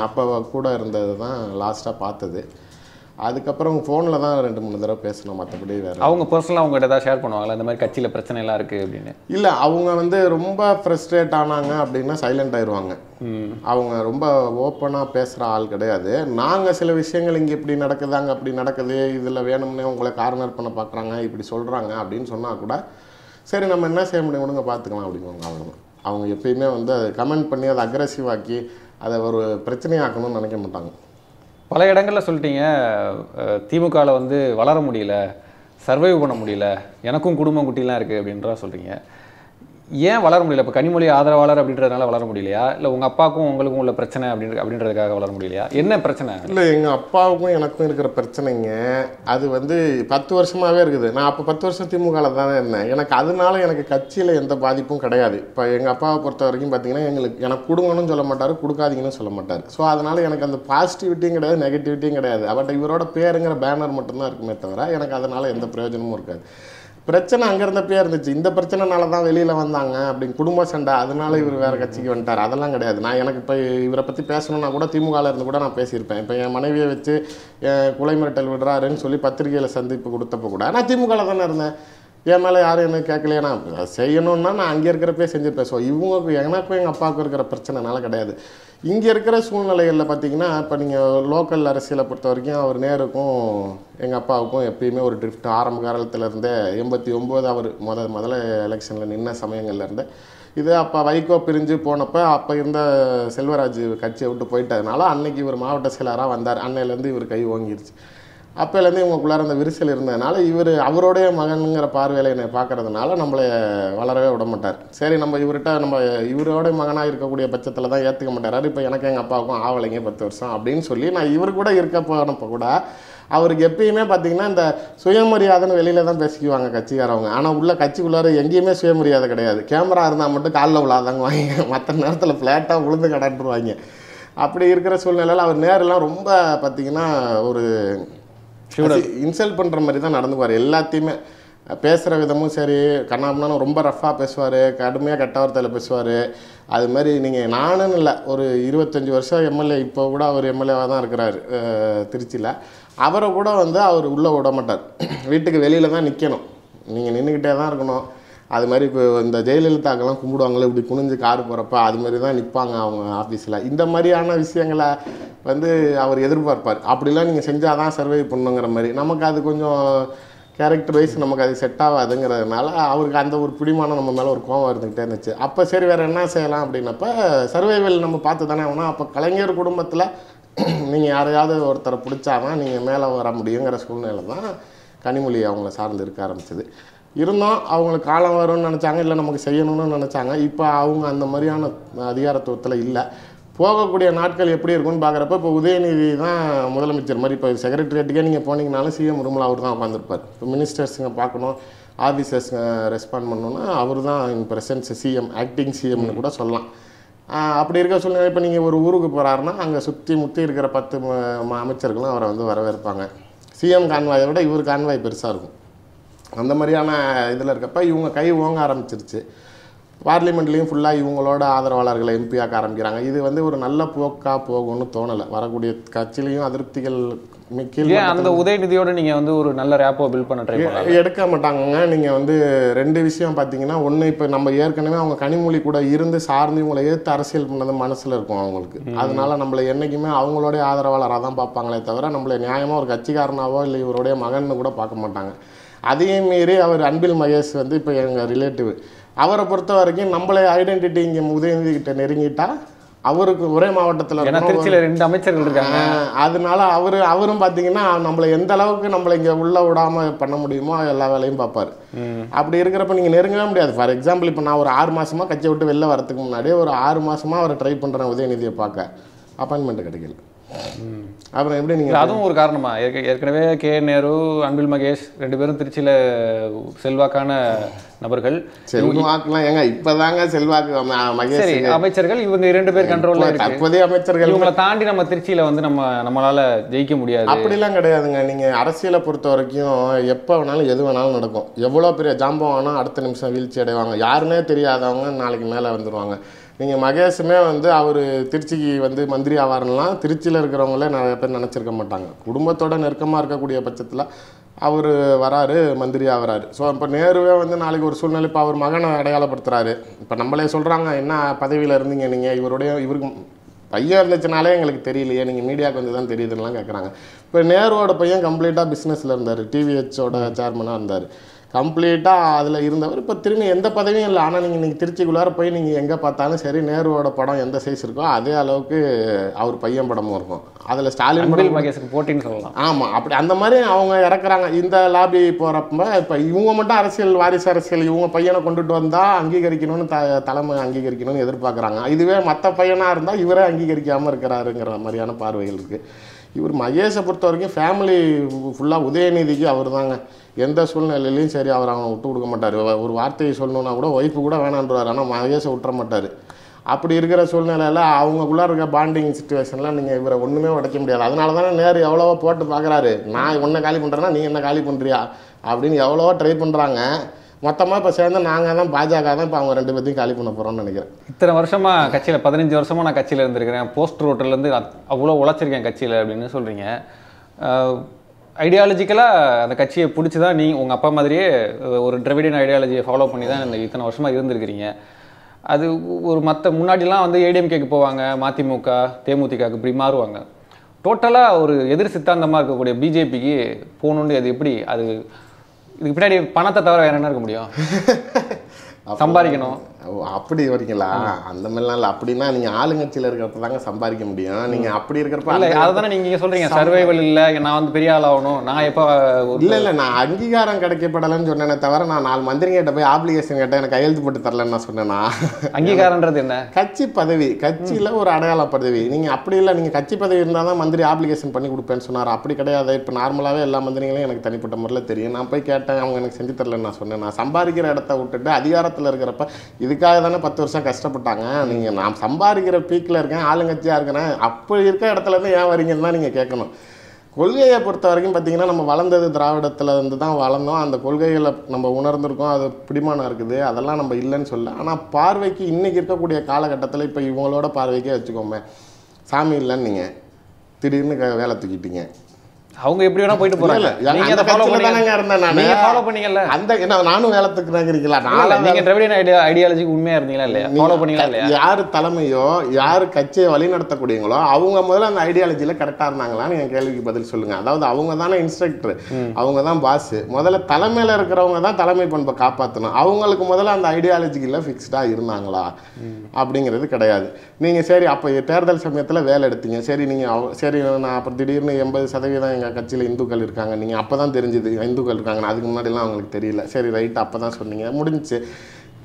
அப்போ கூட இருந்தது தான் லாஸ்ட்டாக பார்த்தது அதுக்கப்புறம் ஃபோனில் தான் ரெண்டு மூணு தடவை பேசணும் மற்றபடி வேறு அவங்க பர்சனலாக அவங்ககிட்ட தான் ஷேர் பண்ணுவாங்களா இந்த மாதிரி கட்சியில் பிரச்சனைலாம் இருக்குது அப்படின்னு இல்லை அவங்க வந்து ரொம்ப ஃப்ரெஸ்ட்ரேட் ஆனாங்க அப்படின்னா சைலண்ட் ஆயிடுவாங்க அவங்க ரொம்ப ஓப்பனாக பேசுகிற ஆள் கிடையாது நாங்கள் சில விஷயங்கள் இங்கே இப்படி நடக்குதாங்க அப்படி நடக்குது இதில் வேணும்னே உங்களை கார்னர் பண்ண பார்க்குறாங்க இப்படி சொல்கிறாங்க அப்படின்னு சொன்னால் கூட சரி நம்ம என்ன செய்ய முடியும் கொடுங்க பார்த்துக்கலாம் அப்படிங்குவாங்க அவ்வளோதான் அவங்க எப்பயுமே வந்து அதை கமெண்ட் பண்ணி அதை அக்ரெசிவாக்கி அதை ஒரு பிரச்சனையாக்கணும்னு நினைக்க மாட்டாங்க பல இடங்களில் சொல்லிட்டீங்க திமுகவில் வந்து வளர முடியல சர்வைவ் பண்ண முடியல எனக்கும் குடும்பம் குட்டிலாம் இருக்குது அப்படின்றா சொல்கிறீங்க ஏன் வளர முடியல இப்போ கனிமொழி ஆதரவாளர் அப்படின்றதுனால வளர முடியலையா இல்லை உங்கள் அப்பாவுக்கும் உங்களுக்கும் உள்ள பிரச்சனை அப்படின்ற அப்படின்றதுக்காக வளர முடியலையா என்ன பிரச்சனை இல்லை எங்கள் அப்பாவுக்கும் எனக்கும் இருக்கிற பிரச்சனைங்க அது வந்து பத்து வருஷமாகவே இருக்குது நான் அப்போ பத்து வருஷம் திமுகவில் தானே இருந்தேன் எனக்கு அதனால எனக்கு கட்சியில் எந்த பாதிப்பும் கிடையாது இப்போ எங்கள் அப்பாவை பொறுத்த வரைக்கும் பார்த்தீங்கன்னா எங்களுக்கு எனக்கு கொடுங்கன்னு சொல்ல மாட்டார் கொடுக்காதீங்கன்னு சொல்ல மாட்டார் ஸோ அதனால் எனக்கு அந்த பாசிட்டிவிட்டியும் கிடையாது நெகட்டிவிட்டியும் கிடையாது அவர்கிட்ட இவரோட பேருங்கிற பேனர் மட்டும்தான் இருக்குமே தவிர எனக்கு அதனால் எந்த பிரயோஜனமும் இருக்காது பிரச்சனை அங்கே இருந்தப்பயே இருந்துச்சு இந்த பிரச்சனைனால தான் வெளியில் வந்தாங்க அப்படின்னு குடும்ப சண்டை அதனால இவர் வேறு கட்சிக்கு வந்துட்டார் அதெல்லாம் கிடையாது நான் எனக்கு இப்போ இவரை பற்றி பேசணும்னா கூட திமுகவில் இருந்து கூட நான் பேசியிருப்பேன் இப்போ என் மனைவியை வச்சு குலை மிரட்டல் விடுறாருன்னு சொல்லி பத்திரிகையில் சந்திப்பு கொடுத்தப்போ கூட நான் திமுகவில் தானே இருந்தேன் என் மேலே யாரும் என்ன கேட்கலையே நான் செய்யணும்னா நான் அங்கே இருக்கிறப்பே செஞ்சுருப்பேன் ஸோ இவங்க எனக்கும் எங்கள் அப்பாவுக்கும் இருக்கிற பிரச்சனைனால கிடையாது இங்கே இருக்கிற சூழ்நிலைகளில் பார்த்தீங்கன்னா இப்போ நீங்கள் லோக்கல் அரசியலை பொறுத்த வரைக்கும் அவர் நேருக்கும் எங்கள் அப்பாவுக்கும் எப்பயுமே ஒரு ட்ரிஃப்ட் ஆரம்ப இருந்தே எண்பத்தி ஒம்பது அவர் முத முதல்ல எலெக்ஷனில் நின்ன சமயங்கள்லேருந்து இது அப்போ வைகோ பிரிஞ்சு போனப்போ அப்போ இருந்த செல்வராஜ் கட்சியை விட்டு போயிட்டதுனால அன்னைக்கு இவர் மாவட்ட செயலராக வந்தார் அன்னையிலேருந்து இவர் கை ஓங்கிருச்சு அப்போலேருந்து இவங்களுக்குள்ளார அந்த விரிசல் இருந்ததுனால இவர் அவருடைய மகனுங்கிற பார்வையில் என்னை பார்க்கறதுனால நம்மளை வளரவே விட மாட்டார் சரி நம்ம இவர்கிட்ட நம்ம இவரோட மகனாக இருக்கக்கூடிய பட்சத்தில் தான் ஏற்றுக்க மாட்டார் இப்போ எனக்கு எங்கள் அப்பாவுக்கும் ஆவலைங்க பத்து வருஷம் அப்படின்னு சொல்லி நான் இவர் கூட இருக்க போனப்போ கூட அவருக்கு எப்பயுமே பார்த்தீங்கன்னா இந்த சுயமரியாதைன்னு வெளியில் தான் பேசிக்குவாங்க கட்சிக்காரவங்க ஆனால் உள்ள கட்சிக்குள்ளார எங்கேயுமே சுயமரியாதை கிடையாது கேமரா இருந்தால் மட்டும் காலில் விழாதாங்க வாங்க மற்ற நேரத்தில் ஃப்ளாட்டாக விழுந்து கடன்றுவாங்க அப்படி இருக்கிற சூழ்நிலையில் அவர் நேரெலாம் ரொம்ப பார்த்திங்கன்னா ஒரு இன்சல்ட் பண்ணுற மாதிரி தான் நடந்துக்குவார் எல்லாத்தையுமே பேசுகிற விதமும் சரி கண்ணாமண்ணான்னு ரொம்ப ரஃப்பாக பேசுவார் கடுமையாக கெட்ட வார்த்தையில் பேசுவார் அது மாதிரி நீங்கள் நானும் இல்லை ஒரு இருபத்தஞ்சி வருஷம் எம்எல்ஏ இப்போ கூட அவர் எம்எல்ஏவாக தான் இருக்கிறார் திருச்சியில் அவரை கூட வந்து அவர் உள்ளே விட மாட்டார் வீட்டுக்கு வெளியில் தான் நிற்கணும் நீங்கள் நின்றுக்கிட்டே தான் இருக்கணும் அது மாதிரி இப்போ இந்த ஜெயலலிதாக்கெல்லாம் கும்பிடுவாங்களே இப்படி குனிஞ்சு கார் போகிறப்ப அது மாதிரி தான் நிற்பாங்க அவங்க ஆஃபீஸில் இந்த மாதிரியான விஷயங்களை வந்து அவர் எதிர்பார்ப்பார் அப்படிலாம் நீங்கள் செஞ்சால் தான் சர்வை பண்ணுங்கிற மாதிரி நமக்கு அது கொஞ்சம் கேரக்டர் வைஸ் நமக்கு அது செட் ஆகாதுங்கிறதுனால அவருக்கு அந்த ஒரு பிடிமானம் நம்ம மேலே ஒரு கோவம் இருந்துக்கிட்டே இருந்துச்சு அப்போ சரி வேறு என்ன செய்யலாம் அப்படின்னப்ப சர்வைவல் நம்ம பார்த்து தானே ஆகணும் அப்போ கலைஞர் குடும்பத்தில் நீங்கள் யாரையாவது ஒருத்தரை பிடிச்சாதான் நீங்கள் மேலே வர முடியுங்கிற சூழ்நிலை தான் கனிமொழி அவங்கள சார்ந்து இருக்க ஆரம்பிச்சது இருந்தோம் அவங்களுக்கு காலம் வரும்னு நினச்சாங்க இல்லை நமக்கு செய்யணும்னு நினச்சாங்க இப்போ அவங்க அந்த மாதிரியான அதிகாரத்துவத்தில் இல்லை போகக்கூடிய நாட்கள் எப்படி இருக்கும்னு பார்க்குறப்ப இப்போ உதயநிதி தான் முதலமைச்சர் மாதிரி இப்போ செக்ரட்டரியேட்டுக்கே நீங்கள் போனீங்கனாலும் சிஎம் ரூமில் அவர் தான் உட்காந்துருப்பார் இப்போ மினிஸ்டர்ஸுங்க பார்க்கணும் ஆஃபீஸர்ஸுங்க ரெஸ்பாண்ட் பண்ணணுன்னா அவர் தான் இன் ப்ரெசன்ஸ் சிஎம் ஆக்டிங் சிஎம்னு கூட சொல்லலாம் அப்படி இருக்க சூழ்நிலை இப்போ நீங்கள் ஒரு ஊருக்கு போகிறாருன்னா அங்கே சுற்றி முற்றி இருக்கிற பத்து அமைச்சர்களும் அவரை வந்து வரவேற்பாங்க சிஎம் கான்வாயை விட இவர் கான்வாய் பெருசாக இருக்கும் அந்த மாதிரியான இதில் இருக்கப்ப இவங்க கை ஓங்க ஆரம்பிச்சிருச்சு பார்லிமெண்ட்லேயும் ஃபுல்லாக இவங்களோட ஆதரவாளர்களை எம்பியாக்க ஆரம்பிக்கிறாங்க இது வந்து ஒரு நல்ல போக்காக போகும்னு தோணலை வரக்கூடிய கட்சியிலையும் அதிருப்திகள் அந்த உதயநிதியோட நீங்கள் வந்து ஒரு நல்ல ரேப்போ பில் பண்ண ட்ரை எடுக்க மாட்டாங்க நீங்கள் வந்து ரெண்டு விஷயம் பார்த்தீங்கன்னா ஒன்று இப்போ நம்ம ஏற்கனவே அவங்க கனிமொழி கூட இருந்து சார்ந்து இவங்களை எதிர்த்து அரசியல் பண்ணது மனசில் இருக்கும் அவங்களுக்கு அதனால நம்மளை என்றைக்குமே அவங்களோட ஆதரவாளராக தான் பார்ப்பாங்களே தவிர நம்மளை நியாயமாக ஒரு கட்சிக்காரனாவோ இல்லை இவருடைய மகன் கூட பார்க்க மாட்டாங்க அதையும் மீறி அவர் அன்பில் மகேஷ் வந்து இப்போ எங்கள் ரிலேட்டிவ் அவரை பொறுத்த வரைக்கும் நம்மளே ஐடென்டிட்டி இங்கே உதயநிதிக்கிட்ட நெருங்கிட்டா அவருக்கு ஒரே மாவட்டத்தில் திருச்சியில் ரெண்டு அமைச்சர்கள் இருக்காங்க அதனால அவர் அவரும் பார்த்தீங்கன்னா நம்மளை எந்த அளவுக்கு நம்மளை இங்கே உள்ள விடாமல் பண்ண முடியுமோ எல்லா வேலையும் பார்ப்பார் அப்படி இருக்கிறப்ப நீங்கள் நெருங்கவே முடியாது ஃபார் எக்ஸாம்பிள் இப்போ நான் ஒரு ஆறு மாதமாக கட்சியை விட்டு வெளில வரதுக்கு முன்னாடியே ஒரு ஆறு மாதமாக அவரை ட்ரை பண்ணுறேன் உதயநிதியை பார்க்க அப்பாயின்மெண்ட் கிடைக்கல அப்புறம் எப்படி நீங்கள் அதுவும் ஒரு காரணமா ஏற்கனவே கே நேரு அன்பில் மகேஷ் ரெண்டு பேரும் திருச்சியில் செல்வாக்கான நபர்கள் செல்வாக்குலாம் ஏங்க இப்போதாங்க செல்வாக்கு மகேஷ் அமைச்சர்கள் இவங்க இரண்டு பேர் கண்ட்ரோலில் தற்போதைய அமைச்சர்கள் இவங்களை தாண்டி நம்ம திருச்சியில் வந்து நம்ம நம்மளால ஜெயிக்க முடியாது அப்படிலாம் கிடையாதுங்க நீங்கள் அரசியலை பொறுத்த வரைக்கும் எப்போ வேணாலும் எது வேணாலும் நடக்கும் எவ்வளோ பெரிய ஜாம்பம் வேணால் அடுத்த நிமிஷம் வீழ்ச்சி அடைவாங்க யாருன்னே தெரியாதவங்க நாளைக்கு மேலே வந்துடுவாங்க நீங்கள் மகேஷுமே வந்து அவர் திருச்சிக்கு வந்து மந்திரி ஆவார்லாம் திருச்சியில் இருக்கிறவங்களே நிறைய பேர் நினச்சிருக்க மாட்டாங்க குடும்பத்தோட நெருக்கமாக இருக்கக்கூடிய பட்சத்தில் அவர் வராரு மந்திரி ஆகிறாரு ஸோ இப்போ நேருவே வந்து நாளைக்கு ஒரு சூழ்நிலை இப்போ அவர் மகனை அடையாளப்படுத்துகிறாரு இப்போ நம்மளே சொல்கிறாங்க என்ன பதவியில் இருந்தீங்க நீங்கள் இவருடைய இவருக்கு பையன் இருந்துச்சுனாலே எங்களுக்கு தெரியலையே நீங்கள் மீடியாவுக்கு வந்து தான் தெரியுதுன்னெலாம் கேட்குறாங்க இப்போ நேருவோட பையன் கம்ப்ளீட்டாக பிஸ்னஸில் இருந்தார் டிவிஹெச்சோட சேர்மனாக இருந்தார் கம்ப்ளீட்டாக அதில் இருந்தவர் இப்போ திரும்பி எந்த பதவியும் இல்லை ஆனால் நீங்கள் நீங்கள் திருச்சிக்குள்ளார போய் நீங்கள் எங்கே பார்த்தாலும் சரி நேருவோட படம் எந்த சைஸ் இருக்கோ அதே அளவுக்கு அவர் பையன் படமும் இருக்கும் அதில் ஸ்டாலின் படம் மகேஷுக்கு போட்டின்னு சொல்லலாம் ஆமாம் அப்படி அந்த மாதிரி அவங்க இறக்குறாங்க இந்த லாபி போகிறப்ப இப்போ இவங்க மட்டும் அரசியல் வாரிசு அரசியல் இவங்க பையனை கொண்டுட்டு வந்தால் அங்கீகரிக்கணும்னு த தலைமை அங்கீகரிக்கணும்னு எதிர்பார்க்குறாங்க இதுவே மற்ற பையனாக இருந்தால் இவரே அங்கீகரிக்காமல் இருக்கிறாருங்கிற மாதிரியான பார்வைகள் இருக்குது இவர் மகேஷை பொறுத்த வரைக்கும் ஃபேமிலி ஃபுல்லாக உதயநிதிக்கு அவர் தாங்க எந்த சூழ்நிலையிலையும் சரி அவர் அவனை விட்டு கொடுக்க மாட்டார் ஒரு வார்த்தையை சொல்லணுன்னா கூட ஒய்ஃபு கூட வேணான்றார் ஆனால் மகேஷை விட்டுற மாட்டார் அப்படி இருக்கிற சூழ்நிலையில் அவங்களுக்குள்ளே இருக்க பாண்டிங் சுச்சுவேஷனில் நீங்கள் இவரை ஒன்றுமே உடைக்க முடியாது அதனால தானே நேர் எவ்வளவோ போட்டு பார்க்குறாரு நான் உன்னை காலி பண்ணுறேன்னா நீ என்ன காலி பண்ணுறியா அப்படின்னு எவ்வளவோ ட்ரை பண்ணுறாங்க மொத்தமாக இப்போ சேர்ந்து நாங்கள் தான் பாஜக தான் இப்போ அவங்க ரெண்டு பேர்த்தையும் காலி பண்ண போகிறோம்னு நினைக்கிறேன் இத்தனை வருஷமாக கட்சியில் பதினஞ்சு வருஷமாக நான் கட்சியில் இருந்திருக்கிறேன் போஸ்ட் ரோட்டிலேருந்து அவ்வளோ உழைச்சிருக்கேன் கட்சியில் அப்படின்னு சொல்கிறீங்க ஐடியாலஜிக்கலாக அந்த கட்சியை பிடிச்சி தான் நீங்கள் உங்கள் அப்பா மாதிரியே ஒரு ட்ரெவிடியன் ஐடியாலஜியை ஃபாலோ பண்ணி தான் இந்த இத்தனை வருஷமாக இருந்திருக்கிறீங்க அது ஒரு மற்ற முன்னாடிலாம் வந்து ஏடிஎம்கேக்கு போவாங்க மதிமுக தேமுதிக இப்படி மாறுவாங்க டோட்டலாக ஒரு எதிர் சித்தாந்தமாக இருக்கக்கூடிய பிஜேபிக்கு போகணுன்னு அது எப்படி அது இதுக்கு பின்னாடி பணத்தை தவிர வேறு என்ன இருக்க முடியும் சம்பாதிக்கணும் ஓ அப்படி வரீங்களா அந்த மாதிரிலாம் இல்லை அப்படின்னா நீங்கள் ஆளுங்கட்சியில் இருக்கிறப்ப தாங்க சம்பாதிக்க முடியும் நீங்கள் அப்படி இருக்கிறப்ப இல்லை அதை தானே நீங்கள் சொல்கிறீங்க சர்வைவல் இல்லை நான் வந்து பெரிய ஆள் ஆகணும் நான் எப்போ இல்லை இல்லை நான் அங்கீகாரம் கிடைக்கப்படலைன்னு சொன்னேனே தவிர நான் நாலு மந்திரிங்கிட்ட போய் ஆப்ளிகேஷன் கேட்டேன் எனக்கு கையெழுத்து போட்டு தரலன்னு நான் சொன்னேன் அங்கீகாரன்றது என்ன கட்சி பதவி கட்சியில் ஒரு அடையாள பதவி நீங்கள் அப்படி இல்லை நீங்கள் கட்சி பதவி இருந்தால் தான் மந்திரி ஆப்ளிகேஷன் பண்ணி கொடுப்பேன்னு சொன்னார் அப்படி கிடையாது இப்போ நார்மலாகவே எல்லா மந்திரிகளையும் எனக்கு தனிப்பட்ட முறையில் தெரியும் நான் போய் கேட்டேன் அவங்க எனக்கு செஞ்சு தரலன்னு நான் சொன்னேன் நான் சம்பாதிக்கிற இடத்த விட்டுட்டு அதிகாரத்தில் இருக்கிறப்ப இது இதுக்காக தானே பத்து வருஷம் கஷ்டப்பட்டாங்க நீங்கள் நான் சம்பாதிக்கிற பீக்கில் இருக்கேன் ஆளுங்கட்சியாக இருக்கிறேன் அப்போ இருக்க இடத்துலேருந்து ஏன் வரீங்கன்னு தான் நீங்கள் கேட்கணும் கொள்கையை பொறுத்த வரைக்கும் பார்த்தீங்கன்னா நம்ம வளர்ந்தது திராவிடத்தில் இருந்து தான் வளர்ந்தோம் அந்த கொள்கைகளை நம்ம உணர்ந்திருக்கோம் அது பிடிமானம் இருக்குது அதெல்லாம் நம்ம இல்லைன்னு சொல்ல ஆனால் பார்வைக்கு இன்றைக்கி இருக்கக்கூடிய காலகட்டத்தில் இப்போ இவங்களோட பார்வைக்கே வச்சுக்கோமே சாமி இல்லைன்னு நீங்கள் திடீர்னு வேலை தூக்கிட்டீங்க அவங்க எப்படி வேணா போயிட்டு போறாங்க நீங்க அதை ஃபாலோ பண்ணீங்க நீங்க ஃபாலோ அந்த நானும் வேலத்துக்கு நகரிக்கல நான் நீங்க ஐடியா ஐடியாலஜிக்கு உண்மையா இருந்தீங்களா இல்லையா ஃபாலோ பண்ணீங்களா இல்லையா யார் தலைமையோ யார் கட்சியை வழி நடத்தக்கூடியங்களோ அவங்க முதல்ல அந்த ஐடியாலஜியில கரெக்டா இருந்தாங்களான்னு என் கேள்விக்கு பதில் சொல்லுங்க அதாவது அவங்க தானே இன்ஸ்ட்ரக்டர் அவங்க தான் பாஸ் முதல்ல தலைமையில இருக்கிறவங்க தான் தலைமை பண்பை காப்பாற்றணும் அவங்களுக்கு முதல்ல அந்த ஐடியாலஜிக்குள்ள ஃபிக்ஸ்டா இருந்தாங்களா அப்படிங்கிறது கிடையாது நீங்க சரி அப்ப தேர்தல் சமயத்துல வேலை எடுத்தீங்க சரி நீங்க சரி நான் அப்புறம் திடீர்னு எண்பது சதவீதம் எங்க கட்சியில் இந்துக்கள் இருக்காங்க நீங்கள் அப்போ தான் தெரிஞ்சுது இந்துக்கள் இருக்காங்கன்னு அதுக்கு முன்னாடிலாம் அவங்களுக்கு தெரியல சரி ரைட்டு அப்போ தான் சொன்னீங்க முடிஞ்சிச்சு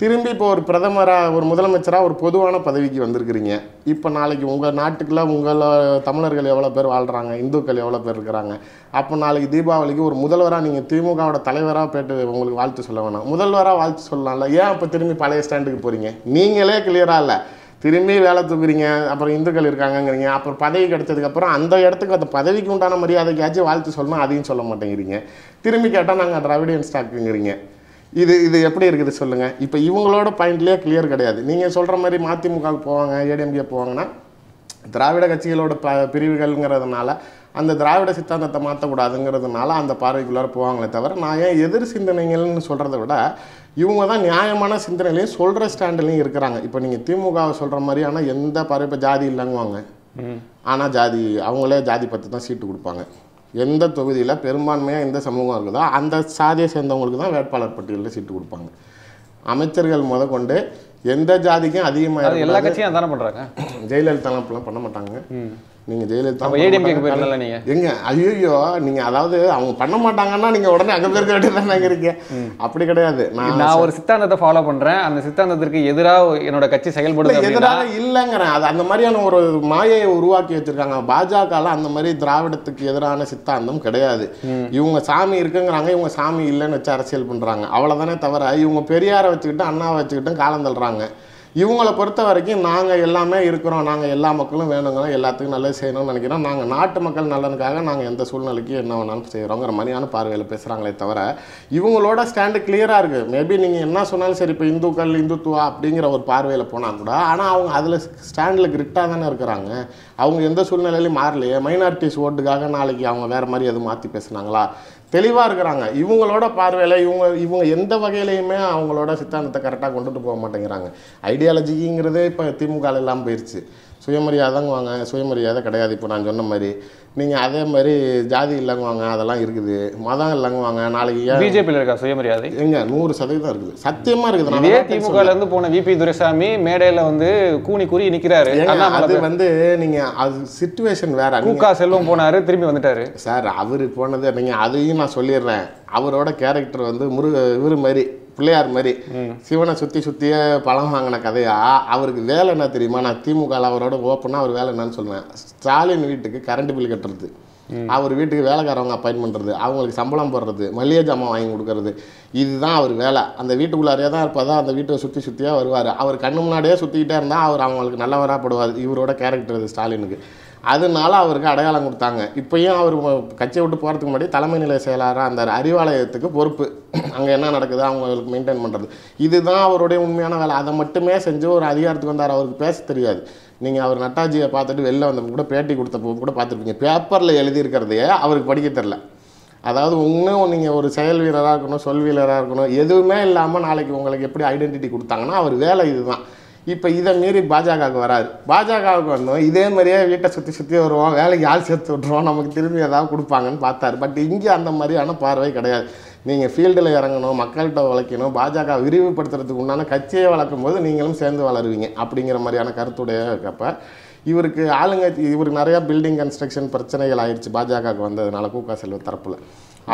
திரும்பி இப்போ ஒரு பிரதமராக ஒரு முதலமைச்சராக ஒரு பொதுவான பதவிக்கு வந்திருக்கிறீங்க இப்போ நாளைக்கு உங்கள் நாட்டுக்குள்ளே உங்கள் தமிழர்கள் எவ்வளோ பேர் வாழ்கிறாங்க இந்துக்கள் எவ்வளோ பேர் இருக்கிறாங்க அப்போ நாளைக்கு தீபாவளிக்கு ஒரு முதல்வராக நீங்கள் திமுகவோட தலைவராக போய்ட்டு உங்களுக்கு வாழ்த்து சொல்ல வேணாம் முதல்வராக வாழ்த்து சொல்லலாம்ல ஏன் அப்போ திரும்பி பழைய ஸ்டாண்டுக்கு போகிறீங்க நீங்களே கிளியராக இல்லை திரும்பி வேலை தூக்குறீங்க அப்புறம் இந்துக்கள் இருக்காங்கங்கிறீங்க அப்புறம் பதவி கிடைச்சதுக்கப்புறம் அந்த இடத்துக்கு அந்த பதவிக்கு உண்டான மரியாதைக்காச்சும் வாழ்த்து சொல்லணும் அதையும் சொல்ல மாட்டேங்கிறீங்க திரும்பி கேட்டால் நாங்கள் திராவிடியன் ஸ்டாக்குங்கிறீங்க இது இது எப்படி இருக்குது சொல்லுங்கள் இப்போ இவங்களோட பாயிண்ட்லேயே கிளியர் கிடையாது நீங்கள் சொல்கிற மாதிரி மதிமுகவுக்கு போவாங்க ஏடிஎம்கே போவாங்கன்னா திராவிட கட்சிகளோட ப பிரிவுகள்ங்கிறதுனால அந்த திராவிட சித்தாந்தத்தை மாற்றக்கூடாதுங்கிறதுனால அந்த பார்வைக்குள்ளார போவாங்களே தவிர நான் ஏன் எதிர் சிந்தனைகள்னு சொல்கிறத விட இவங்க தான் நியாயமான சிந்தனையிலையும் சொல்கிற ஸ்டாண்டிலையும் இருக்கிறாங்க இப்போ நீங்கள் திமுகவை சொல்கிற மாதிரி ஆனால் எந்த பறவை இப்போ ஜாதி இல்லைங்குவாங்க ஆனால் ஜாதி அவங்களே ஜாதி பற்றி தான் சீட்டு கொடுப்பாங்க எந்த தொகுதியில் பெரும்பான்மையாக எந்த சமூகம் இருக்குதோ அந்த சாதியை சேர்ந்தவங்களுக்கு தான் வேட்பாளர் பட்டியலில் சீட்டு கொடுப்பாங்க அமைச்சர்கள் முத கொண்டு எந்த ஜாதிக்கும் அதிகமாக எல்லா கட்சியும் தானே பண்ணுறாங்க ஜெயலலிதாலாம் அப்படிலாம் பண்ண மாட்டாங்க நீங்கள் ஜெயலலிதா ஏடிஎம்கேக்கு போயிருந்தல நீங்கள் எங்க ஐயோ நீங்கள் அதாவது அவங்க பண்ண மாட்டாங்கன்னா நீங்க உடனே அங்கே போயிருக்க வேண்டியது இருக்கீங்க அப்படி கிடையாது நான் நான் ஒரு சித்தாந்தத்தை ஃபாலோ பண்றேன் அந்த சித்தாந்தத்திற்கு எதிராக என்னோட கட்சி செயல்படுது எதிராக இல்லைங்கிறேன் அது அந்த மாதிரியான ஒரு மாயையை உருவாக்கி வச்சிருக்காங்க பாஜகவில் அந்த மாதிரி திராவிடத்துக்கு எதிரான சித்தாந்தம் கிடையாது இவங்க சாமி இருக்குங்கிறாங்க இவங்க சாமி இல்லைன்னு வச்சு அரசியல் பண்றாங்க அவ்வளவுதானே தவிர இவங்க பெரியாரை வச்சுக்கிட்டு அண்ணாவை வச்சுக்கிட்டும் காலம் தள்ளுறாங்க இவங்களை பொறுத்த வரைக்கும் நாங்கள் எல்லாமே இருக்கிறோம் நாங்கள் எல்லா மக்களும் வேணுங்கிறோம் எல்லாத்துக்கும் நல்லது செய்யணும்னு நினைக்கிறோம் நாங்கள் நாட்டு மக்கள் நலனுக்காக நாங்கள் எந்த சூழ்நிலைக்கு என்ன வேணாலும் செய்கிறோங்கிற மாதிரியான பார்வையில் பேசுகிறாங்களே தவிர இவங்களோட ஸ்டாண்டு கிளியராக இருக்குது மேபி நீங்கள் என்ன சொன்னாலும் சரி இப்போ இந்துக்கள் இந்துத்துவா அப்படிங்கிற ஒரு பார்வையில் போனால் கூட ஆனால் அவங்க அதில் ஸ்டாண்டில் கிரிட்டாக தானே இருக்கிறாங்க அவங்க எந்த சூழ்நிலையிலையும் மாறலையே மைனாரிட்டிஸ் ஓட்டுக்காக நாளைக்கு அவங்க வேறு மாதிரி எதுவும் மாற்றி பேசுனாங்களா தெளிவாக இருக்கிறாங்க இவங்களோட பார்வையில் இவங்க இவங்க எந்த வகையிலையுமே அவங்களோட சித்தாந்தத்தை கரெக்டாக கொண்டுட்டு போக மாட்டேங்கிறாங்க ஐடியாலஜிங்கிறதே இப்போ திமுக இல்லாமல் போயிடுச்சு சுயமரியாதைங்குவாங்க சுயமரியாதை கிடையாது இப்போ நான் சொன்ன மாதிரி நீங்கள் அதே மாதிரி ஜாதி வாங்க அதெல்லாம் இருக்குது மதம் வாங்க நாளைக்கு ஏன் பிஜேபியில் இருக்கா சுயமரியாதை எங்க நூறு சதவீதம் இருக்குது சத்தியமாக இருக்குது இதே திமுகலேருந்து போன விபி துரைசாமி மேடையில் வந்து கூணி கூறி நிற்கிறாரு அது வந்து நீங்கள் அது சுச்சுவேஷன் வேற முக்கா செல்வம் போனார் திரும்பி வந்துட்டாரு சார் அவர் போனது நீங்கள் அதையும் நான் சொல்லிடுறேன் அவரோட கேரக்டர் வந்து முருக இவர் மாதிரி பிள்ளையார் மாதிரி சிவனை சுத்தி சுத்தியே பழம் வாங்கின கதையா அவருக்கு வேலை என்ன தெரியுமா நான் திமுக அவரோட ஓப்பனா அவர் வேலை என்னன்னு சொல்லுவேன் ஸ்டாலின் வீட்டுக்கு கரண்ட் பில் கட்டுறது அவர் வீட்டுக்கு வேலைக்காரவங்க அப்பாயின் பண்றது அவங்களுக்கு சம்பளம் போடுறது மளிகை ஜாமான் வாங்கி கொடுக்கறது இதுதான் அவர் வேலை அந்த வீட்டுக்குள்ளாரே தான் இருப்பதா அந்த வீட்டை சுத்தி சுத்தியா வருவார் அவர் கண்ணு முன்னாடியே சுத்திக்கிட்டே இருந்தா அவர் அவங்களுக்கு நல்லவராக போடுவார் இவரோட கேரக்டர் அது ஸ்டாலினுக்கு அதனால அவருக்கு அடையாளம் கொடுத்தாங்க இப்போயும் அவர் கட்சியை விட்டு போகிறதுக்கு முன்னாடி தலைமை நிலை செயலாளராக அந்த அறிவாலயத்துக்கு பொறுப்பு அங்கே என்ன நடக்குது அவங்களுக்கு மெயின்டைன் பண்ணுறது இதுதான் அவருடைய உண்மையான வேலை அதை மட்டுமே செஞ்சு ஒரு அதிகாரத்துக்கு வந்தார் அவருக்கு பேச தெரியாது நீங்கள் அவர் நட்டாஜியை பார்த்துட்டு வெளில வந்தப்போ கூட பேட்டி கொடுத்தப்போ கூட பார்த்துருப்பீங்க பேப்பரில் எழுதியிருக்கிறதையே அவருக்கு படிக்க தெரில அதாவது இன்னும் நீங்கள் ஒரு செயல் வீரராக இருக்கணும் சொல் வீரராக இருக்கணும் எதுவுமே இல்லாமல் நாளைக்கு உங்களுக்கு எப்படி ஐடென்டிட்டி கொடுத்தாங்கன்னா அவர் வேலை இதுதான் இப்போ இதை மீறி பாஜகவுக்கு வராது பாஜகவுக்கு வந்தோம் இதே மாதிரியே வீட்டை சுற்றி சுற்றி வருவோம் வேலைக்கு ஆள் சேர்த்து விட்ருவோம் நமக்கு திரும்பி ஏதாவது கொடுப்பாங்கன்னு பார்த்தாரு பட் இங்கே அந்த மாதிரியான பார்வை கிடையாது நீங்கள் ஃபீல்டில் இறங்கணும் மக்கள்கிட்ட வளர்க்கணும் பாஜக விரிவுபடுத்துறதுக்கு உண்டான கட்சியை வளர்க்கும் போது நீங்களும் சேர்ந்து வளருவீங்க அப்படிங்கிற மாதிரியான கருத்துடைய இருக்கப்போ இவருக்கு ஆளுங்க இவருக்கு நிறையா பில்டிங் கன்ஸ்ட்ரக்ஷன் பிரச்சனைகள் ஆயிடுச்சு பாஜகவுக்கு வந்ததுனால கூக்கா செல்வ தரப்பில்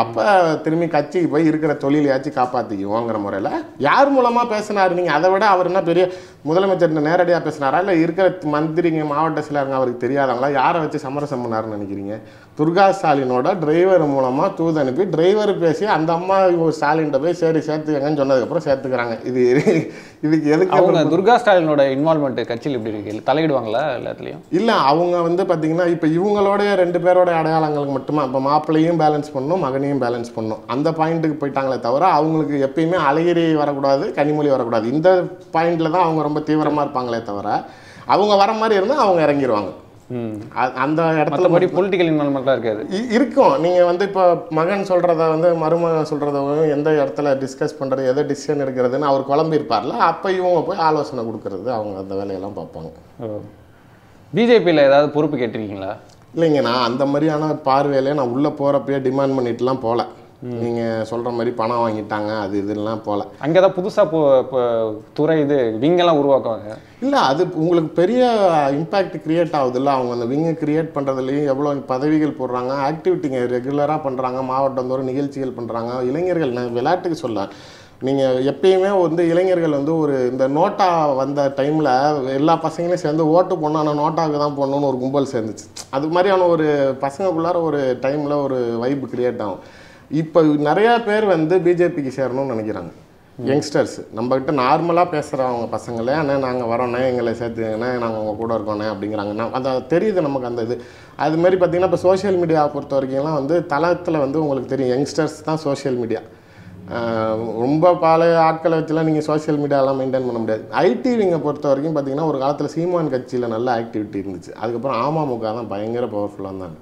அப்போ திரும்பி கட்சிக்கு போய் இருக்கிற தொழிலையாச்சும் காப்பாற்றிக்குவோங்கிற முறையில் யார் மூலமாக பேசினார் நீங்கள் அதை விட அவர் என்ன பெரிய முதலமைச்சர் நேரடியாக பேசினாரா இல்லை இருக்கிற மந்திரிங்க மாவட்ட சிலருங்க அவருக்கு தெரியாதவங்களா யாரை வச்சு சமரசம் பண்ணார்னு நினைக்கிறீங்க துர்கா ஸ்டாலினோட டிரைவர் மூலமாக தூது அனுப்பி டிரைவர் பேசி அந்த அம்மா ஸ்டாலின்கிட்ட போய் சரி சேர்த்துக்கங்கன்னு சொன்னதுக்கப்புறம் சேர்த்துக்கிறாங்க இது இதுக்கு எதுக்கு அவங்க துர்கா ஸ்டாலினோட இன்வால்மெண்ட் கட்சியில் இப்படி இருக்கு இல்லை தலையிடுவாங்களா எல்லாத்துலேயும் இல்லை அவங்க வந்து பார்த்தீங்கன்னா இப்போ இவங்களோடைய ரெண்டு பேரோட அடையாளங்களுக்கு மட்டுமா இப்போ மாப்பிள்ளையும் பேலன்ஸ் பண்ணணும் மகன் மகனையும் பேலன்ஸ் பண்ணும் அந்த பாயிண்ட்டுக்கு போயிட்டாங்களே தவிர அவங்களுக்கு எப்பயுமே அழகிரி வரக்கூடாது கனிமொழி வரக்கூடாது இந்த பாயிண்டில் தான் அவங்க ரொம்ப தீவிரமாக இருப்பாங்களே தவிர அவங்க வர மாதிரி இருந்தால் அவங்க இறங்கிடுவாங்க அந்த இடத்துல மாதிரி பொலிட்டிக்கல் இன்வால்மெண்ட்லாம் இருக்காது இருக்கும் நீங்கள் வந்து இப்போ மகன் சொல்கிறத வந்து மருமகன் சொல்கிறதும் எந்த இடத்துல டிஸ்கஸ் பண்ணுறது எதை டிசிஷன் எடுக்கிறதுன்னு அவர் இருப்பார்ல அப்போ இவங்க போய் ஆலோசனை கொடுக்கறது அவங்க அந்த வேலையெல்லாம் பார்ப்பாங்க பிஜேபியில் ஏதாவது பொறுப்பு கேட்டிருக்கீங்களா இல்லைங்க நான் அந்த மாதிரியான பார்வையிலே நான் உள்ளே போகிறப்பயே டிமாண்ட் பண்ணிட்டுலாம் போகல நீங்கள் சொல்கிற மாதிரி பணம் வாங்கிட்டாங்க அது இதெல்லாம் போகல அங்கே தான் புதுசாக துறை இது விங்கெல்லாம் உருவாக்குவாங்க இல்லை அது உங்களுக்கு பெரிய இம்பேக்ட் கிரியேட் ஆகுதுல்ல அவங்க அந்த விங்கை கிரியேட் பண்ணுறதுலையும் எவ்வளோ பதவிகள் போடுறாங்க ஆக்டிவிட்டிங்க ரெகுலராக பண்ணுறாங்க மாவட்டந்தோறும் நிகழ்ச்சிகள் பண்ணுறாங்க இளைஞர்கள் நான் விளையாட்டுக்கு சொல்ல நீங்கள் எப்பயுமே வந்து இளைஞர்கள் வந்து ஒரு இந்த நோட்டா வந்த டைமில் எல்லா பசங்களையும் சேர்ந்து ஓட்டு போடணும் ஆனால் நோட்டாவுக்கு தான் போடணும்னு ஒரு கும்பல் சேர்ந்துச்சு அது மாதிரியான ஒரு பசங்களுக்குள்ளார ஒரு டைமில் ஒரு வைப்பு கிரியேட் ஆகும் இப்போ நிறையா பேர் வந்து பிஜேபிக்கு சேரணும்னு நினைக்கிறாங்க யங்ஸ்டர்ஸ் நம்மக்கிட்ட நார்மலாக பேசுகிறவங்க பசங்களே ஆனால் நாங்கள் வரோண்ணே எங்களை சேர்த்துங்கண்ணே நாங்கள் உங்கள் கூட இருக்கோண்ணே அப்படிங்கிறாங்கண்ணா அது தெரியுது நமக்கு அந்த இது அதுமாதிரி பார்த்திங்கன்னா இப்போ சோஷியல் மீடியாவை பொறுத்த வரைக்கும்லாம் வந்து தளத்தில் வந்து உங்களுக்கு தெரியும் யங்ஸ்டர்ஸ் தான் சோஷியல் மீடியா ரொம்ப பழைய ஆட்களை வச்சுலாம் நீங்கள் சோசியல் மீடியாலாம் மெயின்டைன் பண்ண முடியாது ஐடிவிங்கை பொறுத்த வரைக்கும் பார்த்தீங்கன்னா ஒரு காலத்தில் சீமான் கட்சியில் நல்ல ஆக்டிவிட்டி இருந்துச்சு அதுக்கப்புறம் அமமுக தான் பயங்கர பவர்ஃபுல்லாக இருந்தாங்க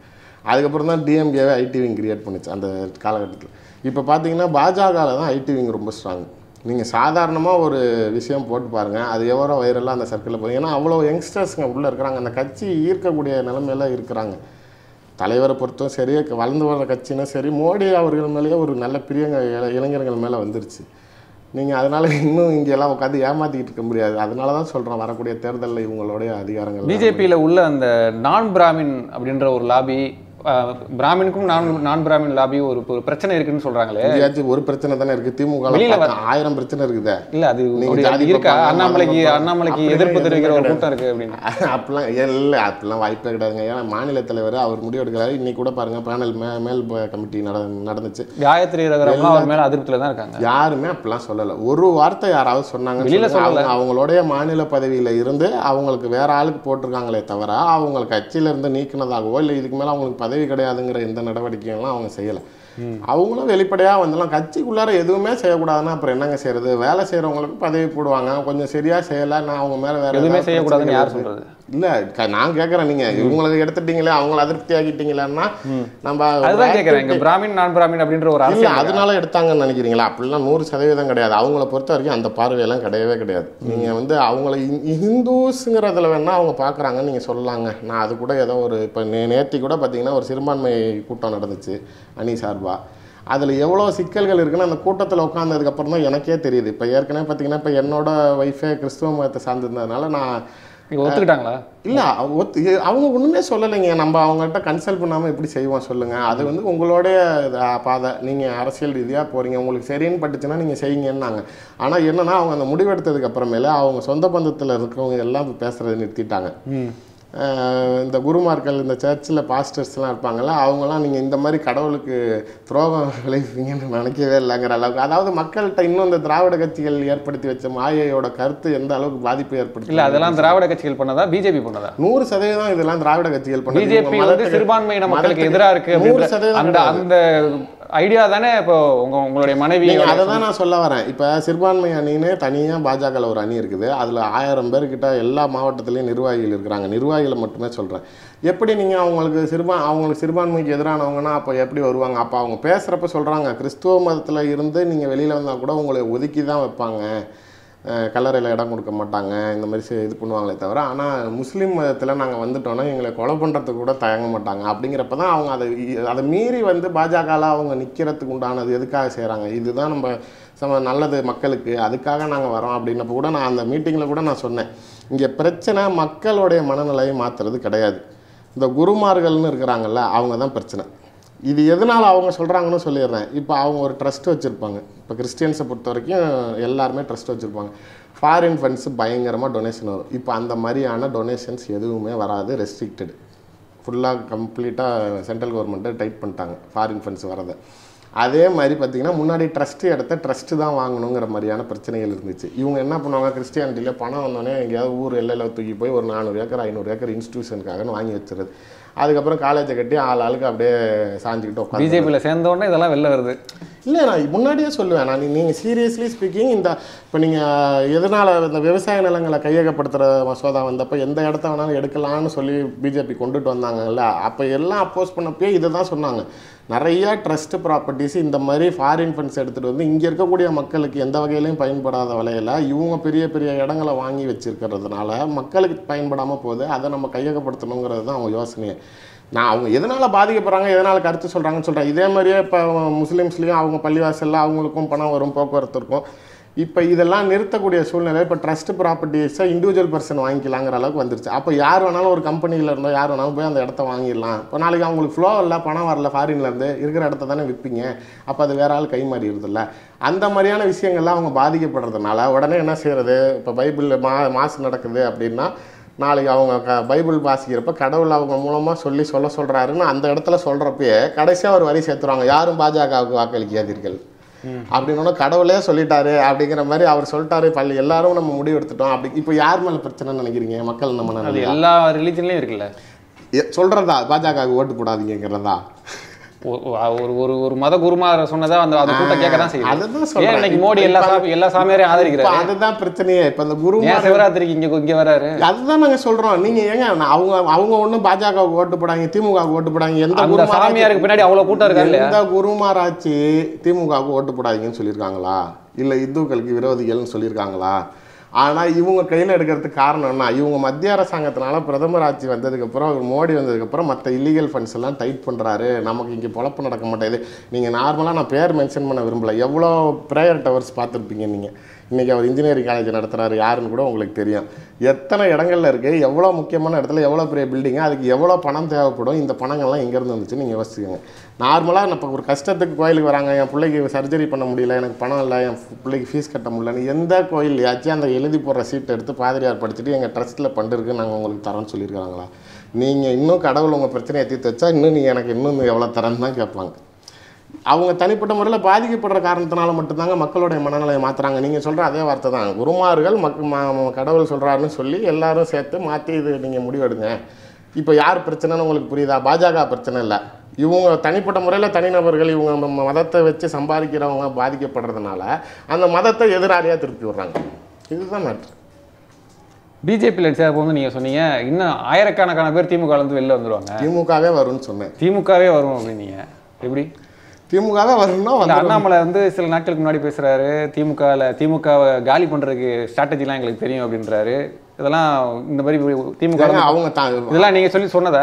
அதுக்கப்புறம் தான் டிஎம்கேவே ஐடிவிங் கிரியேட் பண்ணுச்சு அந்த காலகட்டத்தில் இப்போ பார்த்தீங்கன்னா பாஜகவில் தான் விங் ரொம்ப ஸ்ட்ராங் நீங்கள் சாதாரணமாக ஒரு விஷயம் போட்டு பாருங்கள் அது எவ்வளோ வைரலாக அந்த சர்க்கிளில் போகுது ஏன்னா அவ்வளோ யங்ஸ்டர்ஸுங்க உள்ளே இருக்கிறாங்க அந்த கட்சி ஈர்க்கக்கூடிய நிலமையெல்லாம் இருக்கிறாங்க தலைவரை பொறுத்தும் சரி வளர்ந்து வர கட்சினா சரி மோடி அவர்கள் மேலேயே ஒரு நல்ல பிரியங்க இளைஞர்கள் மேலே வந்துருச்சு நீங்கள் அதனால் இன்னும் இங்கெல்லாம் உட்காந்து ஏமாற்றிக்கிட்டு இருக்க முடியாது அதனால தான் சொல்கிறோம் வரக்கூடிய தேர்தலில் இவங்களுடைய அதிகாரங்கள் பிஜேபியில் உள்ள அந்த நான் பிராமின் அப்படின்ற ஒரு லாபி பிராமினுக்கும் நான் நான் பிராமின் லாபியும் ஒரு ஒரு பிரச்சனை இருக்குன்னு சொல்றாங்களே ஒரு பிரச்சனை தானே இருக்கு திமுக ஆயிரம் பிரச்சனை இருக்குதே இல்ல அது இருக்கா அண்ணாமலைக்கு அண்ணாமலைக்கு எதிர்ப்பு தெரிவிக்கிற ஒரு கூட்டம் இருக்கு அப்படின்னு அப்படிலாம் இல்லை அப்படிலாம் வாய்ப்பே கிடையாதுங்க ஏன்னா மாநில தலைவர் அவர் முடிவு எடுக்கிறாரு இன்னைக்கு கூட பாருங்க பேனல் மே மேல் கமிட்டி நட நடந்துச்சு காயத்ரி ரகரம் அவர் மேல அதிருப்தியில தான் இருக்காங்க யாருமே அப்படிலாம் சொல்லல ஒரு வார்த்தை யாராவது சொன்னாங்க வெளியில சொல்லல அவங்களுடைய மாநில பதவியில இருந்து அவங்களுக்கு வேற ஆளுக்கு போட்டிருக்காங்களே தவிர அவங்க கட்சியில இருந்து நீக்கினதாகவோ இல்லை இதுக்கு மேல அவங்களுக்கு பதவி பதவி கிடையாதுங்கிற எந்த நடவடிக்கையெல்லாம் அவங்க செய்யலை அவங்களும் வெளிப்படையாக வந்தாலும் கட்சிக்குள்ளார எதுவுமே செய்யக்கூடாதுன்னா அப்புறம் என்னங்க செய்யறது வேலை செய்கிறவங்களுக்கு பதவி போடுவாங்க கொஞ்சம் சரியாக செய்யலை நான் அவங்க மேலே வேற எதுவுமே செய்யக்கூடாதுன்னு யார் சொல்கிறது இல்லை நான் கேட்குறேன் நீங்கள் இவங்களுக்கு எடுத்துட்டீங்களே அவங்கள அதிருப்தி ஆகிட்டீங்களேன்னா நம்ம அதுதான் கேட்குறேன் பிராமின் நான் பிராமின் அப்படின்ற ஒரு இல்லை அதனால எடுத்தாங்கன்னு நினைக்கிறீங்களா அப்படிலாம் நூறு சதவீதம் கிடையாது அவங்கள பொறுத்த வரைக்கும் அந்த பார்வையெல்லாம் கிடையவே கிடையாது நீங்கள் வந்து அவங்கள ஹிந்துஸுங்கிறதுல வேணால் அவங்க பார்க்குறாங்கன்னு நீங்கள் சொல்லலாங்க நான் அது கூட ஏதோ ஒரு இப்போ நே நேர்த்தி கூட பார்த்தீங்கன்னா ஒரு சிறுபான்மை கூட்டம் நடந்துச்சு அணி சார்பாக அதில் எவ்வளோ சிக்கல்கள் இருக்குன்னு அந்த கூட்டத்தில் உட்காந்ததுக்கப்புறம் தான் எனக்கே தெரியுது இப்போ ஏற்கனவே பார்த்தீங்கன்னா இப்போ என்னோடய ஒய்ஃபே கிறிஸ்துவ மதத்தை சார்ந்திருந்ததுனால நான் ஒத்துக்கிட்டாங்களா இல்லை அவங்க ஒத்து அவங்க ஒன்றுமே சொல்லலைங்க நம்ம அவங்கள்ட்ட கன்சல்ட் பண்ணாமல் எப்படி செய்வோம் சொல்லுங்கள் அது வந்து உங்களுடைய பாதை நீங்கள் அரசியல் ரீதியாக போகிறீங்க உங்களுக்கு சரின்னு பட்டுச்சுன்னா நீங்கள் செய்யுங்கன்னாங்க ஆனால் என்னென்னா அவங்க அந்த முடிவெடுத்ததுக்கு அப்புறமேல அவங்க சொந்த பந்தத்தில் இருக்கவங்க எல்லாம் பேசுறதை நிறுத்திட்டாங்க இந்த குருமார்கள் இந்த சர்ச்சில் பாஸ்டர்ஸ்லாம் இருப்பாங்கள்ல அவங்களாம் நீங்கள் இந்த மாதிரி கடவுளுக்கு துரோகம் விளைவிப்பீங்கன்னு நினைக்கவே இல்லைங்கிற அளவுக்கு அதாவது மக்கள்கிட்ட இன்னும் இந்த திராவிட கட்சிகள் ஏற்படுத்தி வச்ச மாயையோட கருத்து எந்த அளவுக்கு பாதிப்பு ஏற்படுத்தி இல்லை அதெல்லாம் திராவிட கட்சிகள் பண்ணதா பிஜேபி பண்ணதா நூறு சதவீதம் இதெல்லாம் திராவிட கட்சிகள் பண்ணி பிஜேபி வந்து சிறுபான்மையின மக்களுக்கு எதிராக இருக்கு நூறு சதவீதம் அந்த ஐடியா தானே இப்போ உங்க உங்களுடைய மனைவி அதை தான் நான் சொல்ல வரேன் இப்போ சிறுபான்மை அணின்னு தனியாக பாஜகவில் ஒரு அணி இருக்குது அதில் ஆயிரம் பேர்கிட்ட எல்லா மாவட்டத்திலையும் நிர்வாகிகள் இருக்கிறாங்க நிர்வாகிகளை மட்டுமே சொல்கிறேன் எப்படி நீங்கள் அவங்களுக்கு சிறுபா அவங்களுக்கு சிறுபான்மைக்கு எதிரானவங்கன்னா அப்போ எப்படி வருவாங்க அப்போ அவங்க பேசுகிறப்ப சொல்கிறாங்க கிறிஸ்துவ மதத்தில் இருந்து நீங்கள் வெளியில் வந்தால் கூட உங்களை ஒதுக்கி தான் வைப்பாங்க கல்லறையில் இடம் கொடுக்க மாட்டாங்க இந்த மாதிரி இது பண்ணுவாங்களே தவிர ஆனால் முஸ்லீம் மதத்தில் நாங்கள் வந்துட்டோன்னா எங்களை கொலை பண்ணுறதுக்கு கூட தயங்க மாட்டாங்க அப்படிங்கிறப்ப தான் அவங்க அதை அதை மீறி வந்து பாஜகவில் அவங்க நிற்கிறதுக்கு உண்டானது எதுக்காக செய்கிறாங்க இதுதான் நம்ம சம நல்லது மக்களுக்கு அதுக்காக நாங்கள் வரோம் அப்படின்னப்போ கூட நான் அந்த மீட்டிங்கில் கூட நான் சொன்னேன் இங்கே பிரச்சனை மக்களுடைய மனநிலையை மாற்றுறது கிடையாது இந்த குருமார்கள்னு இருக்கிறாங்கல்ல அவங்க தான் பிரச்சனை இது எதனால் அவங்க சொல்கிறாங்கன்னு சொல்லிடுறேன் இப்போ அவங்க ஒரு ட்ரஸ்ட் வச்சுருப்பாங்க இப்போ கிறிஸ்டியன்ஸை பொறுத்த வரைக்கும் எல்லாருமே ட்ரஸ்ட் வச்சுருப்பாங்க ஃபாரின் ஃபண்ட்ஸ் பயங்கரமாக டொனேஷன் வரும் இப்போ அந்த மாதிரியான டொனேஷன்ஸ் எதுவுமே வராது ரெஸ்ட்ரிக்டடு ஃபுல்லாக கம்ப்ளீட்டாக சென்ட்ரல் கவர்மெண்ட்டை டைட் பண்ணிட்டாங்க ஃபாரின் ஃபண்ட்ஸ் வரதை அதே மாதிரி பார்த்திங்கன்னா முன்னாடி ட்ரஸ்ட்டு இடத்த ட்ரஸ்ட்டு தான் வாங்கணுங்கிற மாதிரியான பிரச்சனைகள் இருந்துச்சு இவங்க என்ன பண்ணுவாங்க கிறிஸ்டியானிட்டியில் பணம் வந்தோடனே எங்கேயாவது ஊர் எல்லையில் தூக்கி போய் ஒரு நானூறு ஏக்கர் ஐநூறு ஏக்கர் இன்ஸ்டியூஷனுக்காக வாங்கி வச்சுருது அதுக்கப்புறம் காலேஜை கட்டி ஆள் ஆளுக்கு அப்படியே சாஞ்சிக்கிட்டு உட்காந்து பிஜேபியில் சேர்ந்தோடனே இதெல்லாம் வெளில வருது இல்லை நான் முன்னாடியே சொல்லுவேன் நான் நீங்கள் சீரியஸ்லி ஸ்பீக்கிங் இந்த இப்போ நீங்கள் எதனால் இந்த விவசாய நிலங்களை கையகப்படுத்துகிற மசோதா வந்தப்போ எந்த இடத்த வேணாலும் எடுக்கலாம்னு சொல்லி பிஜேபி கொண்டுட்டு வந்தாங்கல்ல அப்போ எல்லாம் அப்போஸ் பண்ணப்பயே இதை தான் சொன்னாங்க நிறையா ட்ரஸ்ட் ப்ராப்பர்ட்டிஸ் இந்த மாதிரி ஃபாரின் ஃபண்ட்ஸ் எடுத்துகிட்டு வந்து இங்கே இருக்கக்கூடிய மக்களுக்கு எந்த வகையிலையும் பயன்படாத விலையில் இவங்க பெரிய பெரிய இடங்களை வாங்கி வச்சுருக்கிறதுனால மக்களுக்கு பயன்படாமல் போகுது அதை நம்ம கையகப்படுத்தணுங்கிறது தான் அவங்க யோசனையே நான் அவங்க எதனால் பாதிக்கப்படுறாங்க எதனால் கருத்து சொல்கிறாங்கன்னு சொல்கிறேன் இதே மாதிரியே இப்போ முஸ்லீம்ஸ்லேயும் அவங்க பள்ளிவாசலில் அவங்களுக்கும் பணம் வரும் போக்குவரத்து இருக்கும் இப்போ இதெல்லாம் நிறுத்தக்கூடிய சூழ்நிலை இப்போ ட்ரஸ்ட் ப்ராப்பர்ட்டிஸை இண்டிவிஜுவல் பர்சன் வாங்கிக்கலாங்கிற அளவுக்கு வந்துருச்சு அப்போ யார் வேணாலும் ஒரு கம்பெனியில் இருந்தோ யார் வேணாலும் போய் அந்த இடத்த வாங்கிடலாம் இப்போ நாளைக்கு அவங்களுக்கு ஃப்ளோ இல்லை பணம் வரல ஃபாரின்லேருந்து இருக்கிற இடத்த தானே விற்பீங்க அப்போ அது வேற ஆள் கை மாறிடுறதில்ல அந்த மாதிரியான விஷயங்கள்லாம் அவங்க பாதிக்கப்படுறதுனால உடனே என்ன செய்கிறது இப்போ பைபிளில் மா மாசு நடக்குது அப்படின்னா நாளைக்கு அவங்க க பைபிள் வாசிக்கிறப்ப கடவுள் அவங்க மூலமாக சொல்லி சொல்ல சொல்கிறாருன்னு அந்த இடத்துல சொல்கிறப்பயே கடைசியாக ஒரு வரி சேர்த்துருவாங்க யாரும் பாஜகவுக்கு வாக்களிக்காதீர்கள் அப்படின்னா கடவுளே சொல்லிட்டாரு அப்படிங்கிற மாதிரி அவர் சொல்லிட்டாரு பள்ளி எல்லாரும் நம்ம முடிவு எடுத்துட்டோம் அப்படி இப்போ யார் மேல பிரச்சனைன்னு நினைக்கிறீங்க மக்கள் நம்ம எல்லா ரிலீஜன்லயும் இருக்குல்ல சொல்றதா பாஜகவுக்கு ஓட்டு போடாதீங்கிறதா ஒரு ஒரு ஒரு மத குருமார் சொன்னதா அந்த அது கூட்ட கேட்க தான் செய்யுது அதுதான் சொல்றேன் இன்னைக்கு மோடி எல்லா சாமி எல்லா சாமியாரையும் ஆதரிக்கிறாரு அதுதான் பிரச்சனையே இப்போ அந்த குரு சிவராத்திரிக்கு இங்கே இங்கே வராரு அதுதான் நாங்கள் சொல்றோம் நீங்க ஏங்க அவங்க அவங்க ஒன்றும் பாஜகவுக்கு ஓட்டு போடாங்க திமுகவுக்கு ஓட்டு போடாங்க எந்த அந்த சாமியாருக்கு பின்னாடி அவ்வளோ கூட்டம் இருக்காரு எந்த குருமாராச்சு திமுகவுக்கு ஓட்டு போடாதீங்கன்னு சொல்லியிருக்காங்களா இல்லை இந்துக்களுக்கு விரோதிகள்னு சொல்லியிருக்காங்களா ஆனால் இவங்க கையில் எடுக்கிறதுக்கு காரணம் என்ன இவங்க மத்திய அரசாங்கத்தினால பிரதமர் ஆட்சி வந்ததுக்கப்புறம் அவர் மோடி வந்ததுக்கப்புறம் மற்ற இல்லீகல் ஃபண்ட்ஸ் எல்லாம் டைட் பண்ணுறாரு நமக்கு இங்கே பொழப்பு நடக்க மாட்டேது நீங்கள் நார்மலாக நான் பேர் மென்ஷன் பண்ண விரும்பல எவ்வளோ ப்ரேயர் டவர்ஸ் பார்த்துருப்பீங்க நீங்கள் இன்றைக்கி அவர் இன்ஜினியரிங் காலேஜ் நடத்துகிறாரு யாருன்னு கூட உங்களுக்கு தெரியும் எத்தனை இடங்களில் இருக்குது எவ்வளோ முக்கியமான இடத்துல எவ்வளோ பெரிய பில்டிங்கு அதுக்கு எவ்வளோ பணம் தேவைப்படும் இந்த பணங்கள்லாம் எங்கேருந்து வந்துச்சுன்னு நீங்கள் யோசிச்சுக்கோங்க நார்மலாக இப்போ ஒரு கஷ்டத்துக்கு கோயிலுக்கு வராங்க என் பிள்ளைக்கு சர்ஜரி பண்ண முடியல எனக்கு பணம் இல்லை என் பிள்ளைக்கு ஃபீஸ் கட்ட முடியலன்னு எந்த கோயில் யாச்சும் அந்த எழுதி போடுற சீட்டை எடுத்து பாதிரியார் படிச்சுட்டு எங்கள் ட்ரஸ்ட்டில் பண்ணிருக்கு நாங்கள் உங்களுக்கு தரோன்னு சொல்லியிருக்காங்களா நீங்கள் இன்னும் கடவுள் உங்கள் பிரச்சனையை தீர்த்து வச்சா இன்னும் நீங்கள் எனக்கு இன்னும் எவ்வளோ தரேன்னு தான் கேட்பாங்க அவங்க தனிப்பட்ட முறையில் பாதிக்கப்படுற காரணத்தினால மட்டும்தாங்க மக்களுடைய மனநிலையை மாற்றுறாங்க நீங்கள் சொல்கிற அதே வார்த்தை தான் குருமார்கள் மக் கடவுள் சொல்கிறாருன்னு சொல்லி எல்லாரும் சேர்த்து மாற்றி இது நீங்கள் முடிவெடுங்க இப்போ யார் பிரச்சனைன்னு உங்களுக்கு புரியுதா பாஜக பிரச்சனை இல்லை இவங்க தனிப்பட்ட முறையில் தனிநபர்கள் இவங்க நம்ம மதத்தை வச்சு சம்பாதிக்கிறவங்க பாதிக்கப்படுறதுனால அந்த மதத்தை எதிராளியாக திருப்பி விடுறாங்க இதுதான் மேட்ரு பிஜேபியில் சேர்ப்போம்னு நீங்கள் சொன்னீங்க இன்னும் ஆயிரக்கணக்கான பேர் திமுகலேருந்து வெளில வந்துடுவாங்க திமுகவே வரும்னு சொன்னேன் திமுகவே வரும் அப்படின்னீங்க எப்படி திமுக தான் வரணும்னா வந்து அண்ணாமலை வந்து சில நாட்களுக்கு முன்னாடி பேசுகிறாரு திமுகவில் திமுகவை காலி பண்ணுறதுக்கு ஸ்ட்ராட்டஜிலாம் எங்களுக்கு தெரியும் அப்படின்றாரு இதெல்லாம் இந்த மாதிரி திமுக அவங்க தான் இதெல்லாம் நீங்க சொல்லி சொன்னதா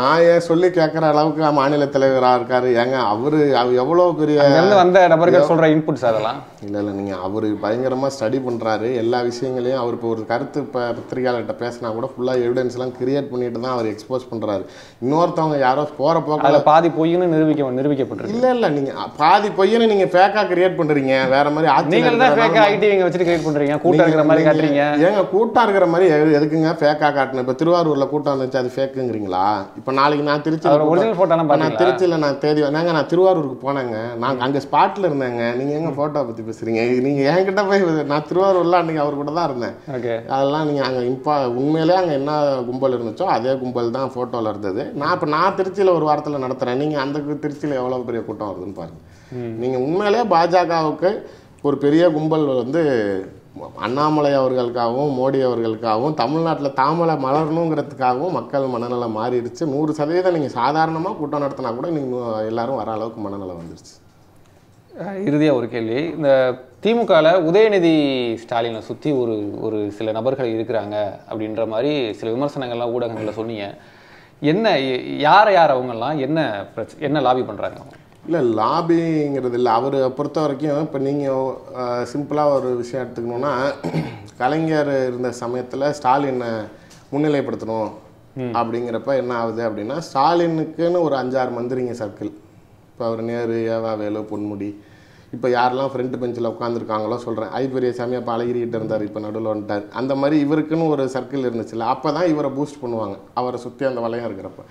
நான் ஏன் சொல்லி கேட்கற அளவுக்கு மாநில தலைவராக இருக்காரு ஏங்க அவரு எவ்வளோ பெரிய வந்த நபர்கள் சொல்ற இன்புட்ஸ் அதெல்லாம் இல்லை இல்லை நீங்கள் அவர் பயங்கரமாக ஸ்டடி பண்ணுறாரு எல்லா விஷயங்களையும் அவர் இப்போ ஒரு கருத்து இப்போ பத்திரிகையாளர்கிட்ட பேசினா கூட ஃபுல்லாக எவிடன்ஸ்லாம் கிரியேட் பண்ணிட்டு தான் அவர் எக்ஸ்போஸ் பண்ணுறாரு இன்னொருத்தவங்க யாரோ போகிற போக்க அதில் பாதி பொய்னு நிரூபிக்க நிரூபிக்கப்பட்டிருக்கு இல்லை இல்லை நீங்கள் பாதி பொய்யன்னு நீங்கள் ஃபேக்காக கிரியேட் பண்ணுறீங்க வேற மாதிரி நீங்கள் தான் ஃபேக்காக ஐடி வச்சுட்டு கிரியேட் பண்ணுறீங்க கூட்டம் இருக்கிற மாதிரி காட்டுறீங்க ஏங்க கூட கூட்டம் இருக்கிற மாதிரி எதுக்குங்க ஃபேக்காக காட்டணும் இப்போ திருவாரூரில் கூட்டம் வந்துச்சு அது ஃபேக்குங்கிறீங்களா இப்போ நாளைக்கு நான் திருச்சியில் ஒரிஜினல் ஃபோட்டோ நான் திருச்சியில் நான் தேதி வந்தாங்க நான் திருவாரூருக்கு போனேங்க நான் அங்கே ஸ்பாட்டில் இருந்தேங்க நீங்கள் எங்கே ஃபோட்டோ பற்றி பேசுகிறீங்க நீங்கள் என்கிட்ட போய் நான் திருவாரூரில் அன்றைக்கி அவர் கூட தான் இருந்தேன் ஓகே அதெல்லாம் நீங்கள் அங்கே இம்பா உண்மையிலே அங்கே என்ன கும்பல் இருந்துச்சோ அதே கும்பல் தான் ஃபோட்டோவில் இருந்தது நான் இப்போ நான் திருச்சியில் ஒரு வாரத்தில் நடத்துகிறேன் நீங்கள் அந்த திருச்சியில் எவ்வளோ பெரிய கூட்டம் வருதுன்னு பாருங்கள் நீங்கள் உண்மையிலே பாஜகவுக்கு ஒரு பெரிய கும்பல் வந்து அண்ணாமலை அவர்களுக்காகவும் மோடி அவர்களுக்காகவும் தமிழ்நாட்டில் தாமலை மலரணுங்கிறதுக்காகவும் மக்கள் மனநலம் மாறிடுச்சு நூறு சதவீதம் நீங்கள் சாதாரணமாக கூட்டம் நடத்தினா கூட நீங்கள் எல்லோரும் வர அளவுக்கு மனநலம் வந்துடுச்சு இறுதியாக ஒரு கேள்வி இந்த திமுகவில் உதயநிதி ஸ்டாலினை சுற்றி ஒரு ஒரு சில நபர்கள் இருக்கிறாங்க அப்படின்ற மாதிரி சில விமர்சனங்கள்லாம் ஊடகங்களில் சொன்னீங்க என்ன யார் யார் அவங்கெல்லாம் என்ன பிரச்சனை என்ன லாபி பண்ணுறாங்க அவங்க இல்லை லாபிங்கிறது இல்லை அவரை பொறுத்த வரைக்கும் இப்போ நீங்கள் சிம்பிளாக ஒரு விஷயம் எடுத்துக்கணுன்னா கலைஞர் இருந்த சமயத்தில் ஸ்டாலினை முன்னிலைப்படுத்தணும் அப்படிங்கிறப்ப என்ன ஆகுது அப்படின்னா ஸ்டாலினுக்குன்னு ஒரு அஞ்சாறு மந்திரிங்க சர்க்கிள் இப்போ அவர் நேரு ஏவா வேலு பொன்முடி இப்போ யாரெல்லாம் ஃப்ரண்ட் பெஞ்சில் உட்காந்துருக்காங்களோ சொல்கிறேன் ஐ சாமி அப்போ அழகிரிக்கிட்டு இருந்தார் இப்போ நடுவில் வந்துட்டார் அந்த மாதிரி இவருக்குன்னு ஒரு சர்க்கிள் இருந்துச்சுல்ல அப்போ தான் இவரை பூஸ்ட் பண்ணுவாங்க அவரை சுற்றி அந்த வளையம் இருக்கிறப்ப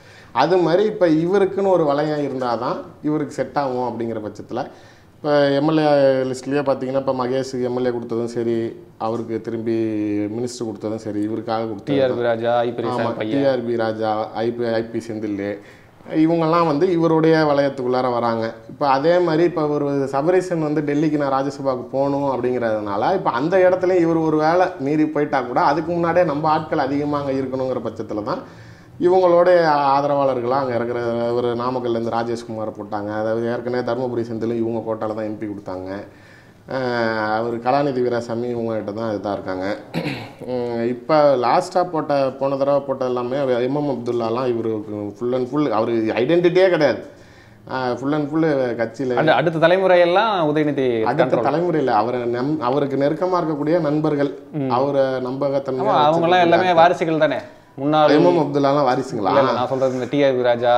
அது மாதிரி இப்போ இவருக்குன்னு ஒரு வளையம் இருந்தால் தான் இவருக்கு செட் ஆகும் அப்படிங்கிற பட்சத்தில் இப்போ எம்எல்ஏ லிஸ்ட்லேயே பார்த்தீங்கன்னா இப்போ மகேஷுக்கு எம்எல்ஏ கொடுத்ததும் சரி அவருக்கு திரும்பி மினிஸ்டர் கொடுத்ததும் சரி இவருக்காக கொடுத்து TRB Raja IP TRB Raja IP IP செந்தில்லே இவங்கெல்லாம் வந்து இவருடைய வளையத்துக்குள்ளார வராங்க இப்போ அதே மாதிரி இப்போ ஒரு சபரிசன் வந்து டெல்லிக்கு நான் ராஜ்யசபாவுக்கு போகணும் அப்படிங்கிறதுனால இப்போ அந்த இடத்துலையும் இவர் ஒரு வேலை மீறி போயிட்டா கூட அதுக்கு முன்னாடியே நம்ம ஆட்கள் அதிகமாக அங்கே இருக்கணுங்கிற பட்சத்தில் தான் இவங்களோடைய ஆதரவாளர்களாக அங்கே இருக்கிற ஒரு நாமக்கல்லேருந்து ராஜேஷ்குமாரை போட்டாங்க அதாவது ஏற்கனவே தருமபுரி செந்திலும் இவங்க கோட்டால் தான் எம்பி கொடுத்தாங்க அவர் கலாநிதி வீராசாமி இவங்ககிட்ட தான் இதாக இருக்காங்க இப்போ லாஸ்ட்டாக போட்ட போன தடவை போட்ட எல்லாமே எம்எம் அப்துல்லாலாம் இவர் ஃபுல் அண்ட் ஃபுல் அவர் ஐடென்டிட்டியே கிடையாது ஃபுல் அண்ட் ஃபுல்லு கட்சியில் அடுத்த தலைமுறையெல்லாம் உதயநிதி அடுத்த தலைமுறையில் அவரை நம் அவருக்கு நெருக்கமாக இருக்கக்கூடிய நண்பர்கள் அவரை நம்பகத்தன்மை அவங்களாம் எல்லாமே வாரிசுகள் தானே முன்னாள் எம்எம் அப்துல்லாலாம் வாரிசுங்களா நான் சொல்கிறது இந்த ஆர் ராஜா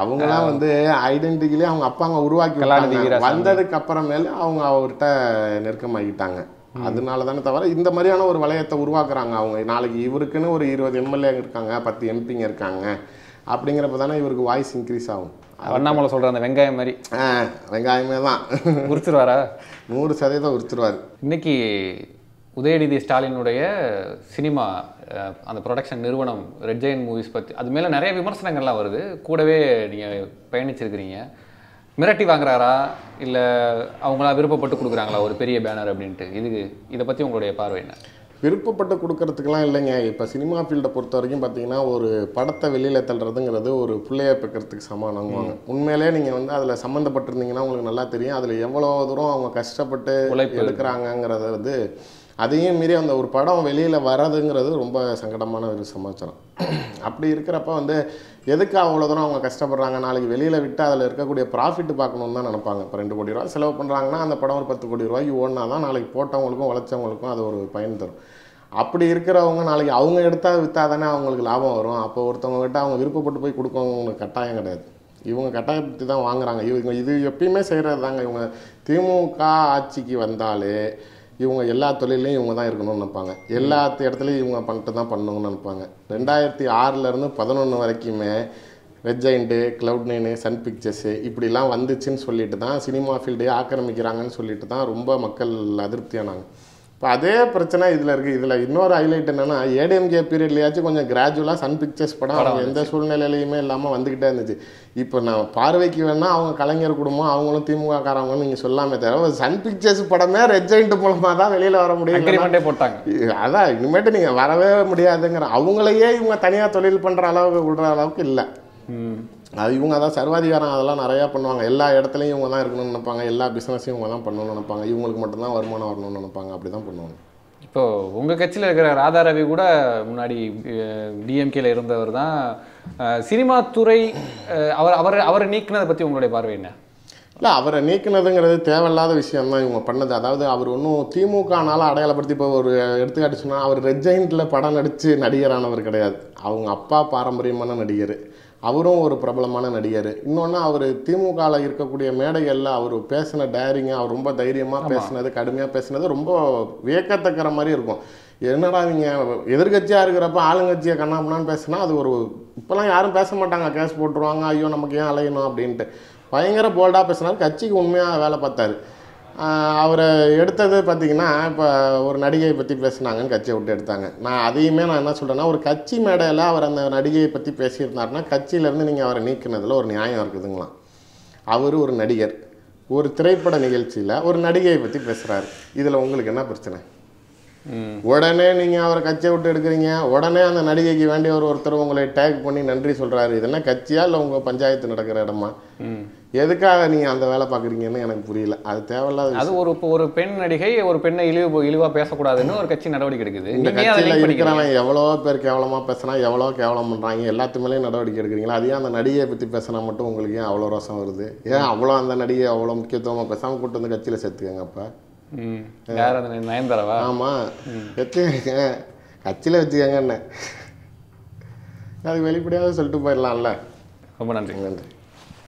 அவங்களாம் வந்து ஐடென்டிட்டிலே அவங்க அப்பா அம்மா உருவாக்கி வந்ததுக்கு அப்புறமேல அவங்க அவர்கிட்ட நெருக்கமாகிட்டாங்க அதனால தானே தவிர இந்த மாதிரியான ஒரு வளையத்தை உருவாக்குறாங்க அவங்க நாளைக்கு இவருக்குன்னு ஒரு இருபது எம்எல்ஏ இருக்காங்க பத்து எம்பிங்க இருக்காங்க அப்படிங்கிறப்ப தானே இவருக்கு வாய்ஸ் இன்க்ரீஸ் ஆகும் அண்ணாமலை சொல்கிற அந்த வெங்காயம் மாதிரி ஆ வெங்காயமே தான் உரிச்சிருவாரா நூறு சதவீதம் உரிச்சிருவார் இன்னைக்கு உதயநிதி ஸ்டாலினுடைய சினிமா அந்த ப்ரொடக்ஷன் நிறுவனம் ரெட் ஜெயின் மூவிஸ் பற்றி அது மேலே நிறைய விமர்சனங்கள்லாம் வருது கூடவே நீங்கள் பயணிச்சிருக்கிறீங்க மிரட்டி வாங்குறாரா இல்லை அவங்களா விருப்பப்பட்டு கொடுக்குறாங்களா ஒரு பெரிய பேனர் அப்படின்ட்டு இது இதை பற்றி உங்களுடைய பார்வை என்ன விருப்பப்பட்டு கொடுக்கறதுக்கெல்லாம் இல்லைங்க இப்போ சினிமா ஃபீல்டை பொறுத்த வரைக்கும் பார்த்தீங்கன்னா ஒரு படத்தை வெளியில் தள்ளுறதுங்கிறது ஒரு பிள்ளையை பிறக்கிறதுக்கு சமானங்குவாங்க உண்மையிலே நீங்கள் வந்து அதில் சம்மந்தப்பட்டிருந்தீங்கன்னா உங்களுக்கு நல்லா தெரியும் அதில் எவ்வளோ தூரம் அவங்க கஷ்டப்பட்டு எடுக்கிறாங்கங்கிறத வந்து அதையும் மீறி அந்த ஒரு படம் வெளியில் வர்றதுங்கிறது ரொம்ப சங்கடமான ஒரு சமாச்சாரம் அப்படி இருக்கிறப்ப வந்து எதுக்கு அவ்வளோ தூரம் அவங்க கஷ்டப்படுறாங்க நாளைக்கு வெளியில் விட்டு அதில் இருக்கக்கூடிய ப்ராஃபிட் பார்க்கணுன்னு தான் நினப்பாங்க இப்போ ரெண்டு கோடி ரூபா செலவு பண்ணுறாங்கன்னா அந்த படம் ஒரு பத்து கோடி ரூபாய்க்கு ஓடினா தான் நாளைக்கு போட்டவங்களுக்கும் உழைச்சவங்களுக்கும் அது ஒரு பயன் தரும் அப்படி இருக்கிறவங்க நாளைக்கு அவங்க எடுத்தால் விற்றா தானே அவங்களுக்கு லாபம் வரும் அப்போ ஒருத்தவங்ககிட்ட அவங்க விருப்பப்பட்டு போய் கொடுக்கவங்களுக்கு கட்டாயம் கிடையாது இவங்க கட்டாயப்படுத்தி தான் வாங்குறாங்க இவங்க இது எப்பயுமே செய்கிறது தாங்க இவங்க திமுக ஆட்சிக்கு வந்தாலே இவங்க எல்லா தொழிலையும் இவங்க தான் இருக்கணும்னு நினைப்பாங்க எல்லா இடத்துலையும் இவங்க பண்ணிட்டு தான் பண்ணணும்னு நினைப்பாங்க ரெண்டாயிரத்தி ஆறுலேருந்து பதினொன்று வரைக்குமே வெஜ் Giant Cloud Nine Sun Pictures இப்படிலாம் வந்துச்சுன்னு சொல்லிட்டு தான் சினிமா ஃபீல்டே ஆக்கிரமிக்கிறாங்கன்னு சொல்லிட்டு தான் ரொம்ப மக்கள் அதிருப்தியானாங்க இப்போ அதே பிரச்சனை இதில் இருக்குது இதில் இன்னொரு ஹைலைட் என்னென்னா ஏடிஎம்கே பீரியட்லையாச்சும் கொஞ்சம் கிராஜுவலாக சன் பிக்சர்ஸ் படம் அவங்க எந்த சூழ்நிலையிலையுமே இல்லாமல் வந்துக்கிட்டே இருந்துச்சு இப்போ நான் பார்வைக்கு வேணால் அவங்க கலைஞர் குடும்பம் அவங்களும் திமுக காரவங்கன்னு நீங்கள் சொல்லாமே தேவை சன் பிக்சர்ஸ் படமே ரெஜெண்ட் மூலமாக தான் வெளியில் வர முடியும் போட்டாங்க அதான் இனிமேட்டு நீங்கள் வரவே முடியாதுங்கிற அவங்களையே இவங்க தனியாக தொழில் பண்ணுற அளவுக்கு விடுற அளவுக்கு இல்லை அது இவங்க தான் சர்வாதிகாரம் அதெல்லாம் நிறையா பண்ணுவாங்க எல்லா இடத்துலையும் இவங்க தான் இருக்கணும்னு நினைப்பாங்க எல்லா பிஸ்னஸையும் இவங்க தான் பண்ணணும்னு நினைப்பாங்க இவங்களுக்கு மட்டும்தான் வருமானம் வரணும்னு நினைப்பாங்க அப்படி தான் பண்ணுவாங்க இப்போது உங்கள் கட்சியில் இருக்கிற ராதா ரவி கூட முன்னாடி டிஎம்கேல இருந்தவர் தான் சினிமாத்துறை அவர் அவர் அவரை நீக்கினதை பற்றி உங்களுடைய பார்வை என்ன இல்லை அவரை நீக்கினதுங்கிறது தேவையில்லாத விஷயம்தான் இவங்க பண்ணது அதாவது அவர் ஒன்றும் திமுகனால அடையாளப்படுத்தி இப்போ ஒரு எடுத்துக்காட்டு சொன்னால் அவர் ரெட் படம் நடித்து நடிகரானவர் கிடையாது அவங்க அப்பா பாரம்பரியமான நடிகர் அவரும் ஒரு பிரபலமான நடிகர் இன்னொன்று அவர் திமுகவில் இருக்கக்கூடிய மேடைகளில் அவர் பேசின டைரிங்க அவர் ரொம்ப தைரியமாக பேசினது கடுமையாக பேசினது ரொம்ப வியக்கத்தக்கிற மாதிரி இருக்கும் என்னடா நீங்கள் எதிர்கட்சியாக இருக்கிறப்ப ஆளுங்கட்சியை கண்ணாப்பினான்னு பேசுனா அது ஒரு இப்போலாம் யாரும் பேச மாட்டாங்க கேஸ் போட்டுருவாங்க ஐயோ நமக்கு ஏன் அலையணும் அப்படின்ட்டு பயங்கர போல்டாக பேசினாலும் கட்சிக்கு உண்மையாக வேலை பார்த்தாரு அவரை எடுத்தது பார்த்திங்கன்னா இப்போ ஒரு நடிகையை பற்றி பேசினாங்கன்னு கட்சியை விட்டு எடுத்தாங்க நான் அதையுமே நான் என்ன சொல்கிறேன்னா ஒரு கட்சி மேடையில் அவர் அந்த நடிகையை பற்றி பேசியிருந்தாருன்னா கட்சியிலேருந்து நீங்கள் அவரை நீக்கினதில் ஒரு நியாயம் இருக்குதுங்களா அவர் ஒரு நடிகர் ஒரு திரைப்பட நிகழ்ச்சியில் ஒரு நடிகையை பற்றி பேசுகிறாரு இதில் உங்களுக்கு என்ன பிரச்சனை உடனே நீங்கள் அவரை கட்சியை விட்டு எடுக்கிறீங்க உடனே அந்த நடிகைக்கு வேண்டிய ஒரு ஒருத்தர் உங்களை டேக் பண்ணி நன்றி சொல்கிறாரு இதுனா கட்சியா இல்லை உங்கள் பஞ்சாயத்து நடக்கிற இடமா எதுக்காக நீங்கள் அந்த வேலை பார்க்குறீங்கன்னு எனக்கு புரியல அது தேவையில்லாத அது ஒரு இப்போ ஒரு பெண் நடிகை ஒரு பெண்ணை இழிவு இழிவாக பேசக்கூடாதுன்னு ஒரு கட்சி நடவடிக்கை எடுக்குது இந்த கட்சியில் இருக்கிறவன் எவ்வளோ பேர் கேவலமாக பேசுனா எவ்வளோ கேவலம் பண்ணுறாங்க எல்லாத்துமேலேயும் நடவடிக்கை எடுக்கிறீங்களா அதையும் அந்த நடிகையை பற்றி பேசினா மட்டும் உங்களுக்கு ஏன் அவ்வளோ ரசம் வருது ஏன் அவ்வளோ அந்த நடிகை அவ்வளோ முக்கியத்துவமாக பேசாமல் கூட்டு வந்து கட்சியில் சேர்த்துக்கங்க அப்போ யார் ஆமாம் வச்சுக்கங்க கட்சியில் வச்சுக்கங்க என்ன அது வெளிப்படையாக சொல்லிட்டு போயிடலாம்ல ரொம்ப நன்றி நன்றி